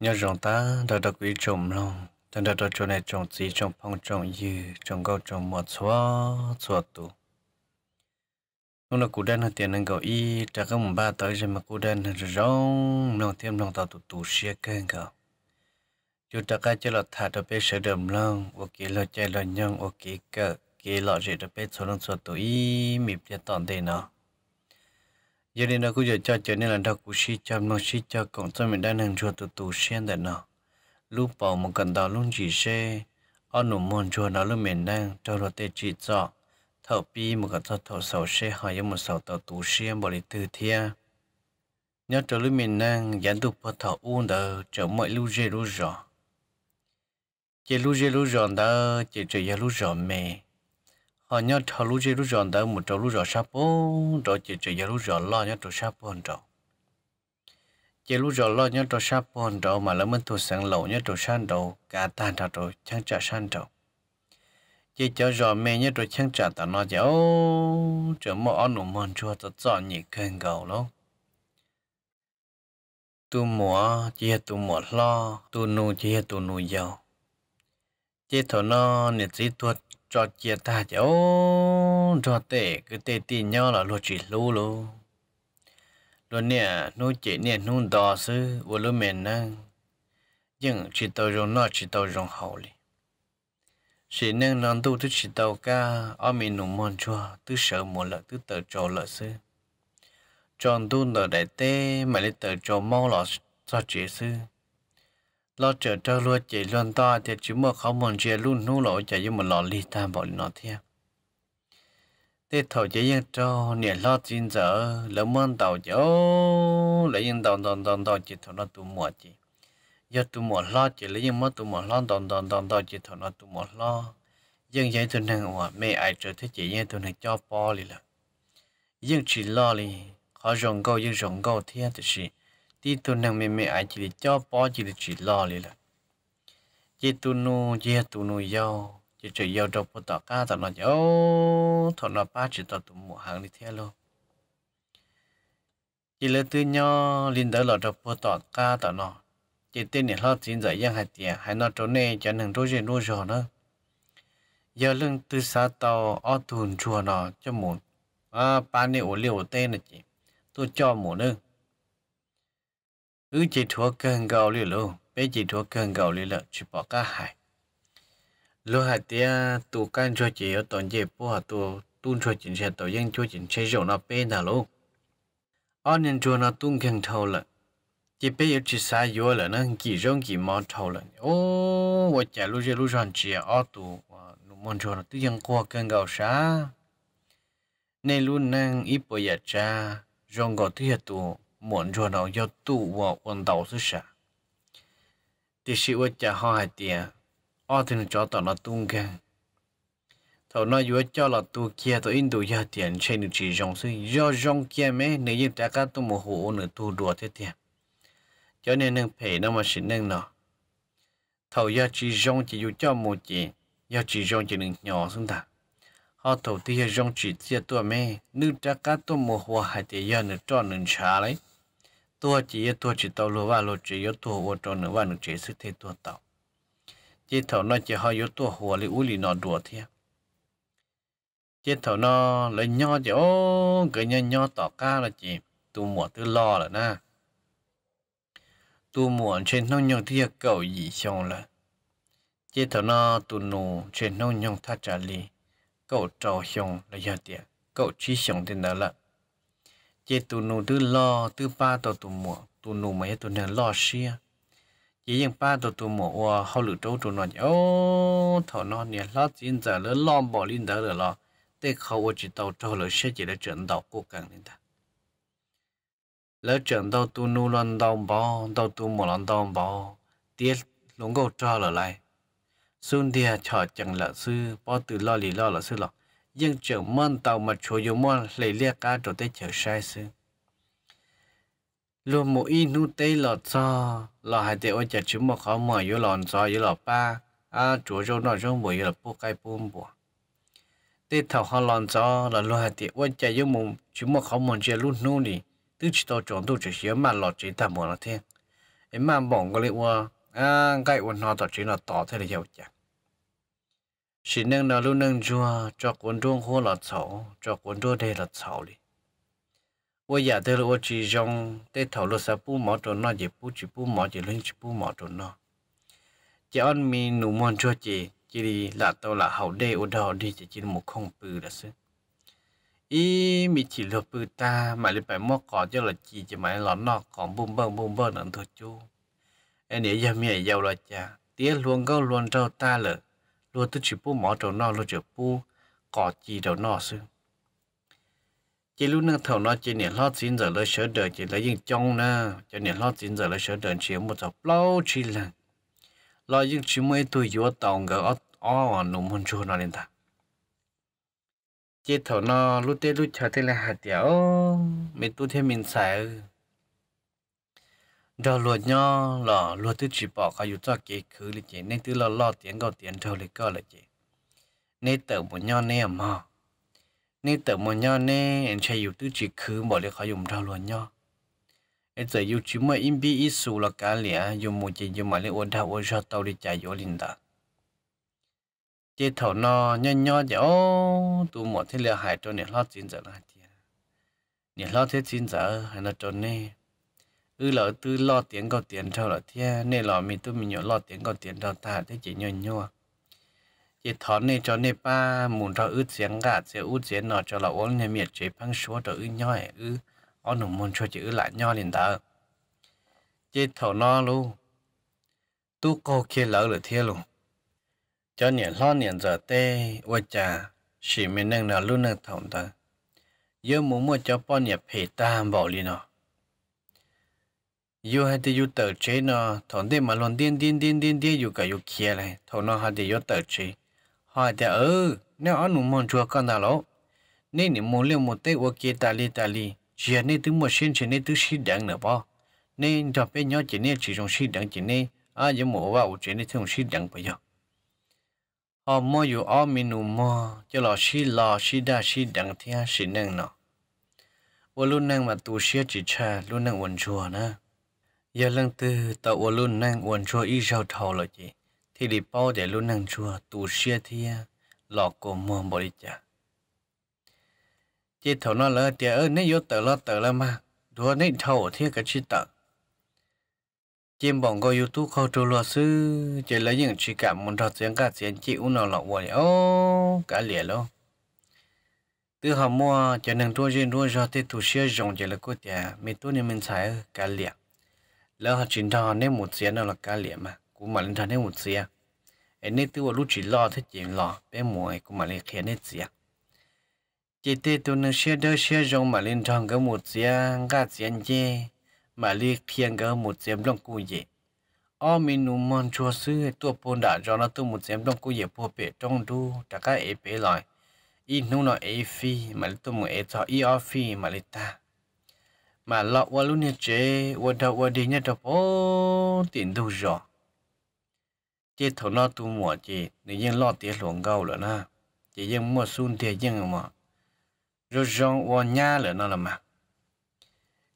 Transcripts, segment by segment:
nhớ rằng ta đã được quý trọng lòng ta đã được chỗ này trồng gì trồng phong trọng, dư trọng gạo trọng, mọt xóa xóa tù lúc nào cụ đen là tiền năng gạo y trả các mùng ba tới rồi mà cụ đen là rong lòng thêm lòng tạo tụ tụ xe kênh gạo chú ta cái chơi là thả được bé sẽ đầm lòng ô là chơi là nhân, ô kỹ cái kỹ là gì được bé số lòng số tụ y mịp cho toàn tiền nào giờ đi là cũng giờ cho cho nên là đọc của sĩ chăm nó sĩ cho cộng cho mình đang hàng chùa từ tù sen tại nó lúc bảo một cần đó luôn chỉ xe ông nụ môn chùa nó lúc mình đang cho nó tê chỉ cho thợ pi một cái thợ thợ sầu xe hỏi một sầu tàu tù sen bỏ đi từ thiên nhớ trở lúc mình đang gián tục bắt thợ uống đờ trở mọi lúc dê lúc rõ chỉ lúc dê lúc rõ đó chỉ trở giờ lúc rõ mẹ họ ờ, nhớ thầu lũ chơi lũ giòn tới một trâu lũ giòn sáp bố đó chỉ chơi giờ lũ giòn lo nhớ trâu sáp bố hơn trâu chỉ lũ giòn lo nhớ trâu sáp bố hơn mà lấy mình thu sáng lẩu nhớ trâu san đầu cả tan thà trâu chẳng trả san trâu chơi cho giòn mẹ nhớ trâu chẳng trả tao nói chỉ ô chớ mà ăn nụ mòn chua tao chọn nhị khen gầu lắm tu mùa chỉ tu mùa lo tu nu chỉ tu nu giàu chỉ thọ nó nè chỉ tuột cho chia ta cháu cho tệ cứ tệ tin nhau là lo chỉ lú lu lo nè nô chị nè nô đò sư vô lu mền năng nhưng chỉ tàu dùng nó chỉ tàu dùng hậu li chỉ năng nón tu tức chỉ tàu ca ở miền núi mòn chua tức sợ một lợ tức tờ trò lợ sư chọn tu nở đại tế mà lấy tờ trò mau lọ cho chị sư lo trở cho luôn chạy luôn to thì chỉ mơ khó mòn chia luôn nú lỗ chạy với một lọ ly ta bỏ nó theo thế thầu chạy yên cho nè lo chín giờ lỡ mơn tàu chỗ lấy yên tàu tàu tàu tàu chỉ thầu nó tụ mùa chỉ giờ tụ mùa lo chỉ lấy yên mất tụ mùa lo tàu tàu tàu tàu chỉ thầu nó tụ mùa lo dân dạy tôi năng hòa mẹ ai trở thế chị yên tôi năng cho po đi là dân chỉ lo lì khó rồng câu dân rồng câu thiên thì gì tí tu nàng mẹ mẹ ai chỉ cho bó chỉ chỉ lo đi là chỉ tu nu chỉ tu nu yêu chỉ chỉ yêu đâu bó tao cá tao nó yêu thọ nó ba chỉ tao tụi mua hàng đi theo luôn chỉ là tự nhau linh đỡ lọ đâu bó tao cá tao nó chỉ tên này lo chín giải giang hạt tiền hay nó trốn này cho nên đối diện đối rồi nữa giờ lưng tư xa tàu ở tuần chùa nó cho muốn à ba này ổ liều tên là chị tôi cho muốn nữa cứ chỉ thua cần gạo lì lô bé chỉ thua cần gạo lì lợ chỉ bỏ cả hải lô hải tia tụ can cho chỉ ở tổng dịp bố hà tụ tuôn cho chính xe tàu dân cho chính xe rồi nó bé nào lô anh nên cho nó tuôn khen thâu lợ chỉ bé yếu chỉ sai yếu lợ nó kỳ rộng kỳ mò thâu lợ ô 我假如这路上只要二度，我弄蒙着了，都想过更高啥？那路能一步一站，让我都要多。muốn cho nó cho tụ vào quần đảo sức sả thì sự vật trả ho hai tiền ở thì nó cho tao nó tung kẹn thầu nó vừa cho là tụ kia tôi in tu gia tiền trên được chỉ dòng sư do dòng kia mấy nếu như trả các tôi một hộ nữa tụ đùa thế tiền cho nên nâng phải nó mà xin nâng nó thầu gia chỉ dòng chỉ dù cho một chỉ gia chỉ dòng chỉ đừng nhỏ xuống ta họ tổ tiên hay rong chỉ tiếc tua mê nữ cha cả tua mồ hoa hay thì giờ nữ cho nữ trả lấy tua chỉ tua chỉ tàu lúa và lúa chỉ yếu tua hoa cho nữ và nữ chỉ sức thế tua tàu chỉ tàu nói chỉ họ yếu tua hoa lấy uli nó đùa thiệt, chỉ tàu nó lấy nho chỉ ô cái nho nho tỏ cá là chỉ tu mùa tư lo là na tu mùa trên nông nhung thì cầu gì xong là chỉ tàu nó tu nụ trên nông nhung thắt chặt liền cậu trò xong là giờ tiệt cậu chỉ xong thì nở lận chế tụ nụ tư lo tư ba tàu tụ mùa tụ nụ mấy tụ nở lo xia chế yên ba tàu tụ mùa ua hậu lử trâu tụ nói ô thảo nó nè lo chín giờ lỡ lo bỏ lên đỡ rồi lo tê khâu ua chỉ tàu trâu lỡ xe chỉ là trận đầu cố gắng lên ta lỡ trận đầu tụ nụ lần đầu bỏ đầu tụ mùa lần đầu bỏ tiếc lũng gấu trò lỡ lại xuân địa cho chẳng lợ sư bỏ từ lo lì lo lợ sư lọ nhưng chẳng mơn tàu mà chùa dù mơn lấy lia cá trở tới chờ sai sư luôn mỗi in nu tê lọ cho lọ hai tê ôi chả chứ mà khó mở yếu lọn cho yếu lọ ba à chùa rô nọ rô mỗi yếu lọ bố cái bố bùa tế thảo khó lọn cho là lọ hai tê ôi chả yếu mùng chứ mà khó mở chè luôn nu đi tức chỉ tàu chọn tôi chỉ xíu mà lọ chỉ tạm bỏ nó thiên em mà bỏng cái liệu à cái ôn nó tao chỉ là tỏ thế là giàu chẳng chỉ nâng nào luôn nâng chua cho cuốn đuông hô là xấu cho cuốn đuông đây là xấu đi wo ya de lo chỉ jong để thao lo sa pu mo to nó chỉ pu chi pu mo Chỉ lin chi pu mo to no ji on mi nu mon cho chi chỉ đi là tao là hậu đê ô đào đi chỉ chỉ một không bự là sư ý mi chỉ lo bự ta mà lại phải mua cỏ cho là chỉ chỉ mà lọ nọ còn bùm bơm bùm bơm nữa thôi chú em nhớ giờ mẹ giàu là cha tiếc luôn câu luôn trâu ta lợ lúa tôi chỉ bố mỏ trầu nọ lúa chỉ bố cỏ chi trầu nọ xứ chỉ lúc nâng thầu nó chỉ niệm lót xin giờ lấy sửa đời chỉ lấy những trong nè chỉ niệm lót xin giờ lấy sửa đời chỉ một chỗ lâu chỉ là lo những chỉ mấy tuổi yếu tòng gỡ ót ó nụm hôn chua nó lên ta chỉ thầu nó lúc tết lúc chờ tết là hạt tiểu mấy tu thêm mình xài đó luật nhau là luật tư chỉ bỏ khai dụ cho kế khứ là chị nên tư là lo tiền có tiền thâu lấy cơ là chị nên tự một nhau nè mà nên tự một nhau nè anh chạy dụ tư chỉ khứ bỏ lấy khai dùng thâu luật nhau anh giờ dụ chỉ mới im bi ít xu là cá liền dùng một chị dùng mà lấy ôn thâu ôn cho tàu đi chạy vô linh đã chị thầu nó nhau nhau chị ô tụ một thế là hại cho nên lo tiền giờ là tiền nên lo thế tiền giờ hay là cho nên ư lỡ tư lo tiền có tiền trâu là thế nên lọ mình tôi mình nhỏ lo tiền có tiền cho ta thế chỉ nhỏ nhỏ chỉ thón này cho nên ba muốn cho ướt xiên gạt sẽ ướt xiên nọ cho là uống nhà miệt chế phăng số cho ư nhỏ ư ông nụ muốn cho chỉ ư lại nhỏ liền ta chỉ thầu nó luôn tu cô khi lỡ là thế luôn cho nhẹ lo nhẹ giờ tê ôi chà chỉ mình nâng nào luôn nâng thòng ta giờ muốn mua cho bọn nhà phê ta bảo liền nọ yo hay thì yo tờ chế nó thằng đi mà luôn điên điên điên điên điên yo cái yo kia này thằng nó hay thì yo tờ chế hay thì ừ nếu anh muốn mòn chua con nào lỗ nên những món liệu một tết ô kia ta li ta li chỉ nên thứ một xin chỉ nên thứ sĩ đẳng nữa bao nên cho bé nhỏ chỉ nên chỉ trong sĩ đẳng chỉ nên à giờ mổ vào chỉ anh nên trong sĩ đẳng bây giờ họ mua yo ở mình mua cho lo sĩ lo sĩ đa sĩ đẳng thì sĩ năng nó ô luôn năng mà tu sĩ chỉ cha luôn năng uống chua nữa giờ lần từ tàu ở luôn năng uốn cho y rau thầu là gì thì đi bao để luôn năng chua tu sửa thia lọ cổ mồm bỏ đi chả chỉ thầu nó là để ơi nếu vô tờ lo tờ là mà đùa nấy thầu thì cái chi tờ chim bỏng có youtube khâu trâu lo sư chỉ lấy những chỉ cảm muốn thật tiếng cả tiếng chịu nó lọ quậy ô cả lìa luôn từ họ mua cho nên tôi riêng tôi cho tôi tu sửa dùng chỉ là cô tiền mình tôi nên mình xài cả liệt lỡ họ chuyển thọ nên một xía nào là cá liệm mà cũng mà lên thọ nên một xía ấy nên tôi lúc chỉ lo thế chuyện lo bé mồi cũng mà lên khiến nên xía chỉ tê tôi nên xía đỡ xía rong mà lên thọ cái một xía cả xía chê mà lên khiến cái một xía long cù gì ở mình nụ mòn chua sư tôi bồn đã cho nó tôi một xía long cù gì phô bể trong đu tất cả ấy bể lại ít nụ nó ép phi mà tôi một ép thọ ít phi mà lên ta mà lọ qua lúc nè chế qua đầu qua đi nhá đâu bố tiền đâu rõ chế thầu nó tu mỏ chế nên dân lo tiền xuống gấu rồi na chế dân mua sun tiền dân mà rồi rong qua nhà rồi nó là mà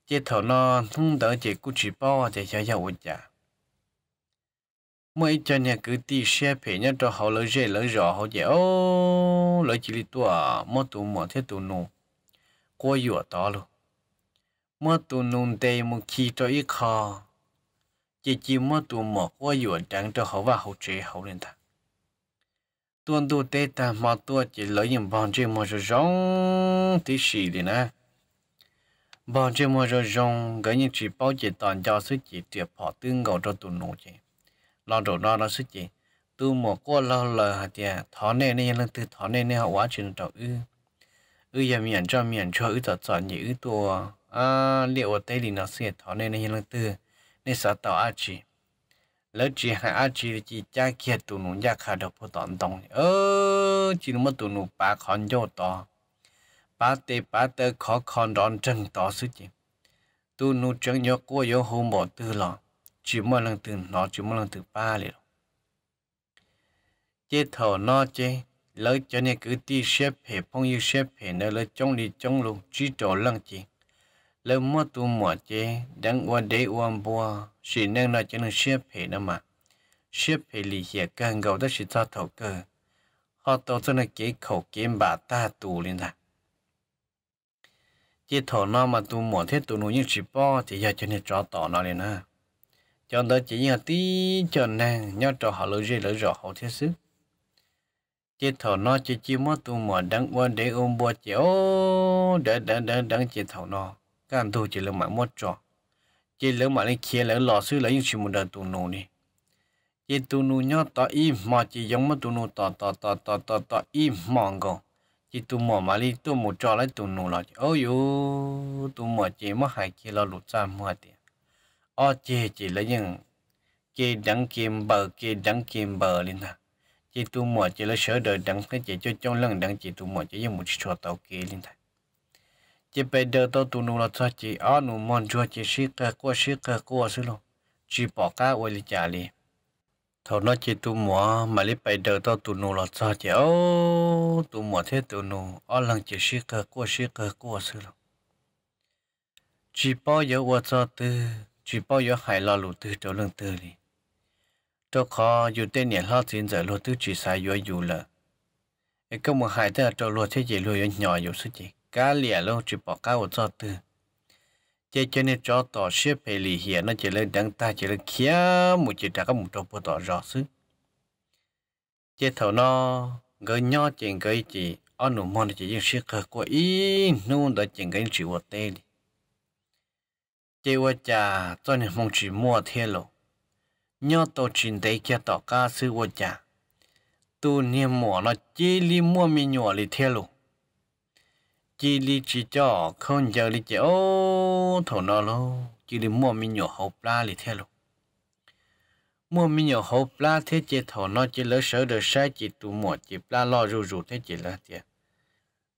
chế thầu nó không đỡ chế cứ chỉ bao chế cho cho giàu chả mỗi cho nhà cứ đi xe phải nhá cho họ lấy dễ lấy rõ họ chế ô lấy chỉ lít tua mua tu mỏ thế tu nô quá vừa đó luôn มื่อตูนุนเตมุขีตัวอีคอจีจีเมื่อตูหมอกว่าอยู่ดังตัวเขาว่าเขาเจเขาเล่นท่าตัวดูเตตามาตัวจีเลยยังบางจีมัวจะร้องที่สี่ดีนะบางจีมัวจะร้องก็ยังจีเป้าจีตอนยาวสุจีเตียพอตึงเกาตัวตูนูจีลองดูนอนสุจีตูหมอกว่าเราเลยฮะเดียถอนเน่เนี่ยยังตื่นถอนเน่เนี่ยว่าจีนตัวอื้ออื้อยังมีอันจะมีอันช่วยอื้อตัดสอนอย่างอื้อตัว à, liệu ở tây thì nó sẽ thọ nên hiện lần tư nên sợ tỏ a chỉ lỡ chỉ hai a chỉ chỉ cha kia tụ nụ gia khả độc phụ tọn tông ơ chỉ nó tụ nụ bà khon vô tỏ bà tê bà tơ khó khon đón chân tỏ sư chỉ tụ nụ chân nhớ cua yếu hô mỏ tư lọ chỉ một lần từ nó chỉ một lần từ ba liệu chế thầu nó chế lỡ cho nên cứ ti xếp hệ phong yêu xếp hệ nơi lỡ trong đi trong luôn chỉ trổ lăng chỉ lâu mua tu mua chế đang qua đấy uan bùa chỉ nên là cho nó xếp hệ đó mà xếp hệ lì hệ cần gầu đó chỉ cho thầu cơ họ tổ cho nó kế khẩu kiếm bà ta tù lên ta, chỉ thổ nó mà tu mua thế tu nuôi những chỉ bó chỉ giờ cho nên cho tỏ nó lên ha cho đó chỉ như tí cho nàng nhau cho họ lỡ gì lỡ rõ họ thế sức chỉ thầu nó chỉ chỉ mất tu mỏ đắng qua đấy ôm bùa chỉ ô đã đã đã đắng chỉ thầu nó cái anh tu chỉ là mà mất cho, chỉ là mà lên kia là lò sư là những chuyện một đời tu nô đi chỉ tu nô nhớ tỏ im mà chỉ giống mà tu nô tỏ tỏ tỏ tỏ tỏ tỏ im mòn còn chỉ tu mò mà đi tu một trò lại tu nô là ôi yo tu mò chỉ mà hai kia là lụt ra mua tiền ở chỉ chỉ là những kia đăng kim bờ kia đăng kim bờ lên nào chỉ tu mò chỉ là sửa đời đăng cái chỉ cho trong lần đăng chỉ tu mò chỉ dùng một trò tàu kia lên thầy chỉ bây giờ tôi tụ nụ là cho chị ở ờ, nụ mòn cho chị xí cái cua xí cái cua xí luôn chỉ bỏ cá quay lại trả liền thầu nó chỉ tụ mùa mà lấy bây giờ tôi tụ nụ là cho chị ô tụ mùa thế tụ nụ ở ờ, lần chị xí cái cua xí cái cua xí luôn chỉ bỏ giờ qua cho tư chỉ bỏ giờ hai lo lụt tư cho lần tư đi cho khó dù tên nhẹ lo tiền giờ lo tư chỉ sai vừa dù là cái công hai hải thế cho lo thế gì lo nhỏ nhỏ dù sức gì cá lìa lô chỉ bỏ cá ở chỗ từ chế cho nên cho tỏ xếp hệ lì hiện nó chỉ lên đăng ta chỉ lên kia một chỉ trả các một trâu bộ tỏ rõ xứ chế thầu nó gỡ nho chèn gỡ chỉ ăn nụ mòn chỉ những xếp cờ của ý nụ đó chèn gỡ chỉ của tê đi chế qua trà cho nên mong chỉ mua thế lộ nho tổ trình đấy kia tỏ cá sư qua trà tu niệm mỏ nó chỉ li mua mi nhỏ li thế lộ chỉ li chỉ cho không giờ li chỉ ô thổ nó lo chỉ li mua mi nhỏ hộp la li theo lo mua mi nhỏ hộp la thế chỉ thổ nó chỉ lỡ sợ được sai chỉ tu mua chỉ la lo rù rù thế chỉ là tiền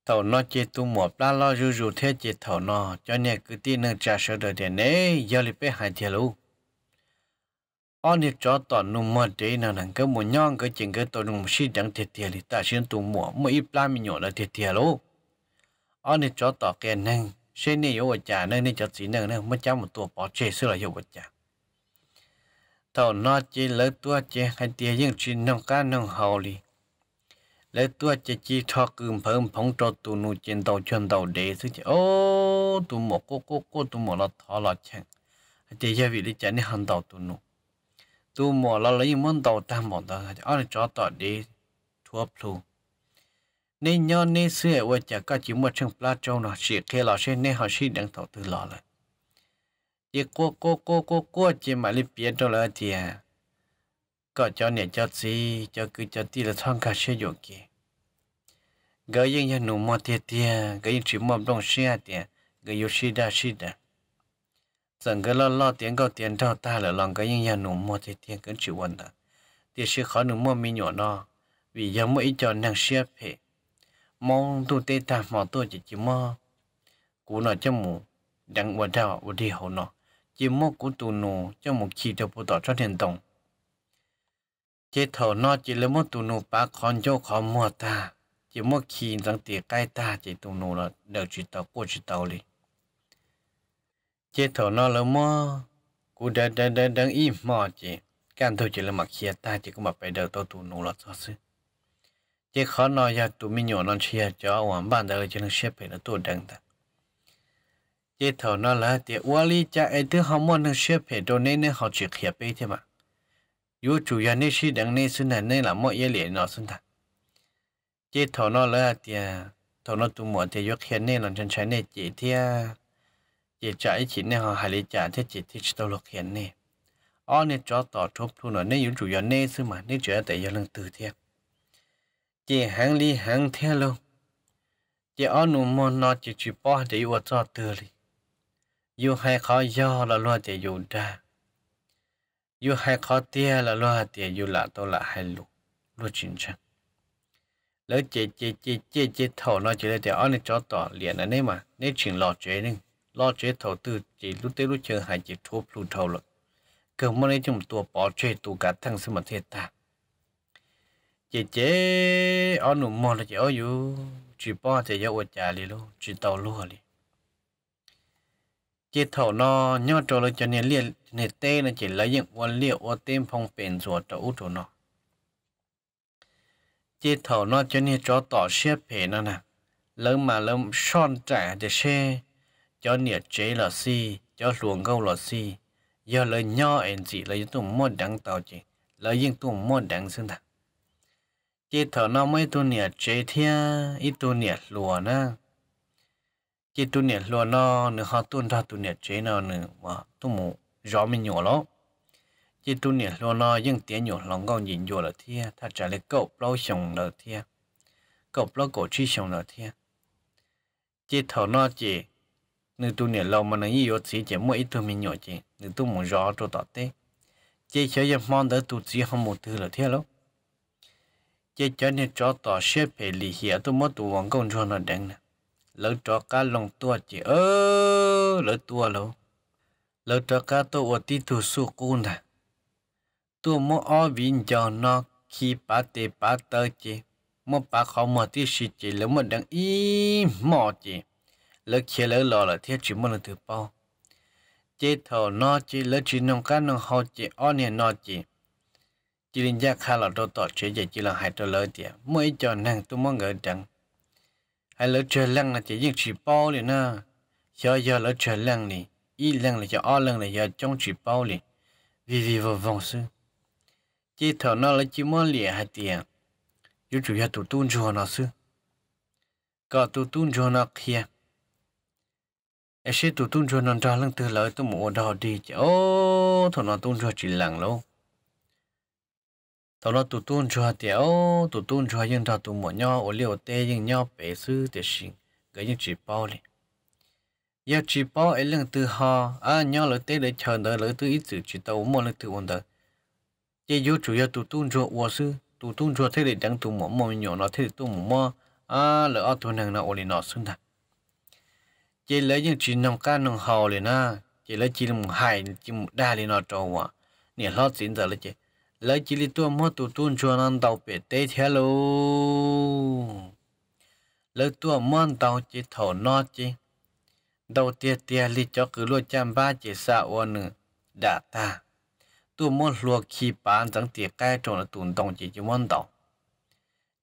thầu nó chỉ tu mua la lo rù rù thế chỉ thầu nó cho nên cứ tin nâng trả sợ được tiền đấy giờ li bé hại thiệt luôn ông đi cho toàn nụ mua đấy là thằng cái mua nhon cái chuyện cái tôi nụ xí đắng thiệt thiệt thì ta xin tu mua mua ít la mi nhỏ là thiệt thiệt luôn ở ờ, nên cho tỏ kè nâng xin này yêu chả nên nên cho chỉ nâng nâng mất cháu một tuổi bỏ chê xưa là yêu vật chả thầu nó chỉ lấy tua chỉ hay tia những chuyện nông cá nông hầu đi lấy tua chỉ chỉ thọ cừm phơm phong cho tu nụ trên đầu chân đầu để thứ chỉ ô tụ một cô cô cô tụ một là thọ là chẳng tia gia vị đi chả nên hàng đầu tụ nụ tụ một là lấy món đầu tam món đầu ở cho tỏ để thua phu nên nhớ nên xưa ở chả có chỉ một trong pla trong nó chỉ thế là sẽ nên họ xin đang thầu từ lò lại chỉ cố cố cố cố cố chỉ mà lên biển đó là gì có cho nè cho gì cho cứ cho tí là thằng cả sẽ dùng kì cái những nhà nụ mò tiệt tiệt cái những chỉ mò đông xe tiệt cái yêu xí đa xí đa rằng cái lo lo tiền có tiền thao ta là lòng cái những nhà nụ mò tiệt tiệt cái chịu quần đó tiệt sẽ khó nụ mò mi nhỏ nó vì giờ mỗi cho năng xe phải mong tu tê ta mò tu chỉ chỉ mơ cú nó cho mù đang ở đâu ở đi hậu nó chỉ mơ cú tu nô cho mù chỉ cho bộ tỏ cho thiên tổng chế thầu nọ chỉ lấy mơ tu nô ba con cho khó mua ta chỉ mơ khi rằng tỉa cái ta chỉ tu nô là đều chỉ tàu của chỉ tàu đi chế thầu nọ lấy mơ cú đã đã đã đang im mò chỉ càng thôi chỉ là mặc kia ta chỉ có mặc phải đầu tu nô là sao xí chỉ khó nói ra tụi mình nhỏ non chia cho hoàn bản đời cho nó xếp về nó tổ đằng ta chỉ thầu nó là thì uali lý cha ấy thứ họ muốn nó xếp về đồ nên nó họ chỉ hiệp ấy thế mà yếu chủ nhà nên xí đằng nên xin này nên là mọi yếu liền nó xin ta chỉ thầu nó là thì thầu nó tụi muốn thì yếu khiến nên là chân trái nên chỉ thì chỉ trái chỉ nên họ hài lý trả thế chỉ thích tao lục khiến nên ở nên cho tỏ chốt thu nó nên yếu chủ nhà nên xin mà nên chỉ là tại yếu lần từ thiệt chỉ hàng li hàng theo luôn chỉ ở nụ mò nó chỉ chỉ bỏ để yêu cho từ đi yêu hay khó do là lo để yêu ra yêu hay khó tia là lo để yêu là tôi là hay lu lu chính xác lấy chỉ chỉ chỉ chỉ chỉ thầu nó chỉ là để ở này cho tỏ liền là nên mà nên chuyện lo chuyện nên lo chuyện thầu từ chỉ lúc tới lúc chơi hay chỉ thuốc lu thầu rồi cứ mỗi chúng tôi bỏ chơi tụ cả thằng sinh mà thiệt ta chế chế ở nụ mò là chế ở dù chỉ bỏ chế giáo ở nhà đi luôn chỉ tàu luôn đi chế thầu nó nhau trâu là cho nên liền nên tê là chỉ lấy những vật liệu ở tên phòng bền cho trâu chỗ nó chế thầu nó cho nên cho tỏ xếp phê nó nè lớn mà lớn son trả để xe cho nhiệt chế là si cho luồng câu là si giờ lấy nhau anh chị lấy tụng môn đắng tàu chị lấy những tụng môn đắng xương thẳng chỉ thở nó mấy tu nè chế thia ít tu nè lùa nè chỉ tu nè lùa nó nữa họ tuân ra tu nè chế nó nữa mà tu mù rõ mình nhỏ lắm chỉ tu nè lùa nó nhưng tiếng nhỏ lòng con nhìn vô là thia ta trả lời cậu lâu sống là thia cậu lâu cổ chi sống là thia chỉ thở nó chỉ nữ tu nè lâu mà nó yếu sĩ chỉ mỗi ít tu mình nhỏ chỉ nữ tu mù rõ cho tọt tê chỉ chơi giờ mong tới tu chỉ không một thứ là thia lắm chế cho nên cho tỏ xếp hệ lì hiểu tôi mất tù vòng công cho nó đánh nè lỡ cho cá lòng tua chỉ ơ lỡ tua lâu lỡ cho cá tôi ở tí thủ su cún nè tôi mất ở vinh cho nó khi bà tê bà tơ chế, mất bà khó mở tí xì chế, lỡ mất đánh y mò chế, lỡ kia lỡ lò là thiết chỉ mất là thử bao chế thầu nó chế lỡ chỉ nông cá nông hậu chế o nè nó chế chỉ đến giác khai là đô tỏ chế giờ chỉ là hai đô lỡ tiền mỗi cho năng tôi mong ngờ rằng hai lỡ chơi lăng là chỉ riêng chỉ bao liền na giờ giờ lỡ chơi lăng này y lăng là giờ o lăng là giờ trong chỉ bao liền vì vì vô vòng sư chỉ thở nó là chỉ mong liền hai tiền yếu chủ yếu tụt tuôn cho nó sư có tụt tuôn cho nó kia sẽ tụt tuôn cho nó trả lương từ lỡ tôi mua đào đi chứ ô thằng nó tuôn cho chỉ lăng lâu đó là tụt tuôn cho tiểu tụt tuôn cho những thằng tụ mỏ nhau ở liều tê những nhau bé sư để xin cái những chỉ bao này giờ chỉ bao ấy lần từ họ à nhau lỡ tê để chờ đợi lỡ từ ít chữ chỉ tàu mỏ lỡ từ ổn đợi chỉ vô chủ yếu tụt tuôn cho ủa sư tụ tuôn cho thế để đang tụ mỏ mỏ nhỏ nó thế để tụ mỏ mỏ à lỡ ở tụ nàng nó ổn nó xung thật chỉ lấy những chỉ nông ca nông hào liền na chỉ lấy chỉ một hai chỉ một đa liền nó trâu à nè lót xin giờ lấy chỉ lấy chỉ li tuôn mua tụ tuôn cho nên tàu bể tê thế lô lấy tuôn mua tàu chỉ thầu nó chỉ đầu tiệt tiệt li cho cứ lo chăm ba chỉ xa ôn nữa đã ta tua mua lúa khi bán chẳng tiệt cái chỗ là tuôn đồng chỉ chỉ mua tàu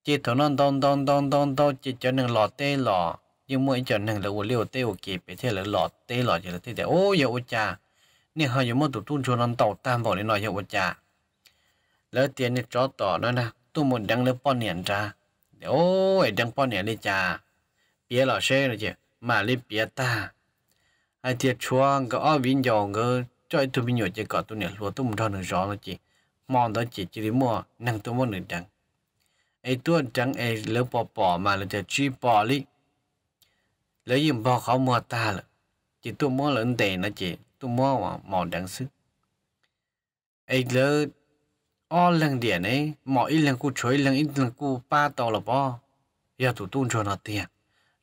chỉ thầu nó đông đông đông đông đông chỉ cho nên lọ tê lọ nhưng mỗi cho nên là liu tê ô kịp thế là lọ tê lọ chỉ là tê tê ô yêu cha nên họ dùng mua tụ tuôn cho nên tàu tam vào để nói yêu cha lỡ tiền thì cho tỏ nó nè tôi muốn đăng lớp bọn hiển ra ôi đăng bọn hiển đi chà bia lò xe rồi chứ mà lên bia ta ai thiệt chua, cái ở vinh dầu cái cho tôi bị nhồi chỉ có tôi nè lúa tôi muốn đo được rõ rồi chị mòn đó chị chỉ đi mua năng tôi mua nửa đăng ai tôi đăng ai lỡ bỏ bỏ mà là cho chi bỏ đi lỡ dùng bỏ khó mua ta là chỉ tôi mua lớn tiền nó chị tôi mua mà mòn đăng sức ai lỡ o lần điện ấy mọi lần cụ chuối lần ít lần cụ ba tàu là bao giờ tụt tung cho nó tiền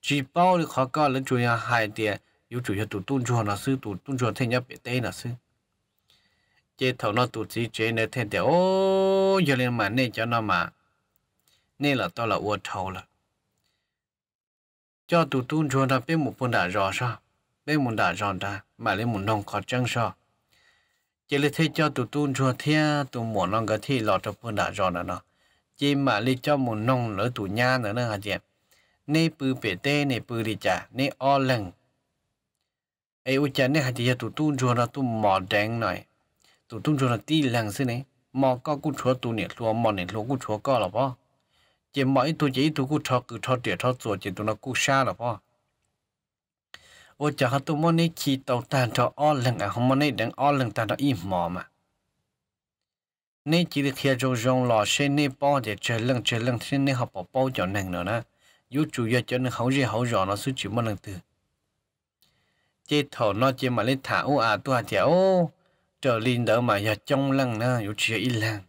chỉ bao được khó có lần chủ nhà hai tiền yêu chủ nhà tụ tung cho nó sư tụ tung cho thêm nhập bể tê nó sư chế thầu nó tụt chỉ chế nên thêm tiền ô giờ lên mà nên cho nó mà nên là tao là uo thầu là cho tụt tung cho nó biết một phần đã rõ sao biết một đã rõ ra mà lên một nông khó chăng sao chỉ là thấy cho tụi tôi cho thế tụi mỏ non cái thì lọt cho phun đã rồi nữa nó chỉ mà lấy cho một non lỡ tụ nhà nữa nữa hả chị nè bự bể tê nè bự đi chả nè o lần ai u chả nè hả chị tụi tôi cho nó tụi mỏ đen này tụi tôi cho nó tí lần xí này mỏ có cú chúa tụi nè lúa mỏ nè lúa cú chúa có là bao chỉ mỏ ít tụi chỉ tụi cú cho cứ cho tiền cho rồi chỉ tụi nó cú xa là bao tụi khi tàu tan tan à, im mà, chỉ được lò bỏ bỏ để chờ chờ thì cho cho chủ 我家下都莫呢起到但着二零啊，莫呢等二零但着一毛嘛。呢只的开州上老些呢包的这冷这冷天呢好包包着冷了呢，有主要叫你好热好热了，是只莫冷的。chế thổ nó chế mà lên thả ô à tua chả ô trở lên đó mà giờ trong lăng na yếu chế ít lăng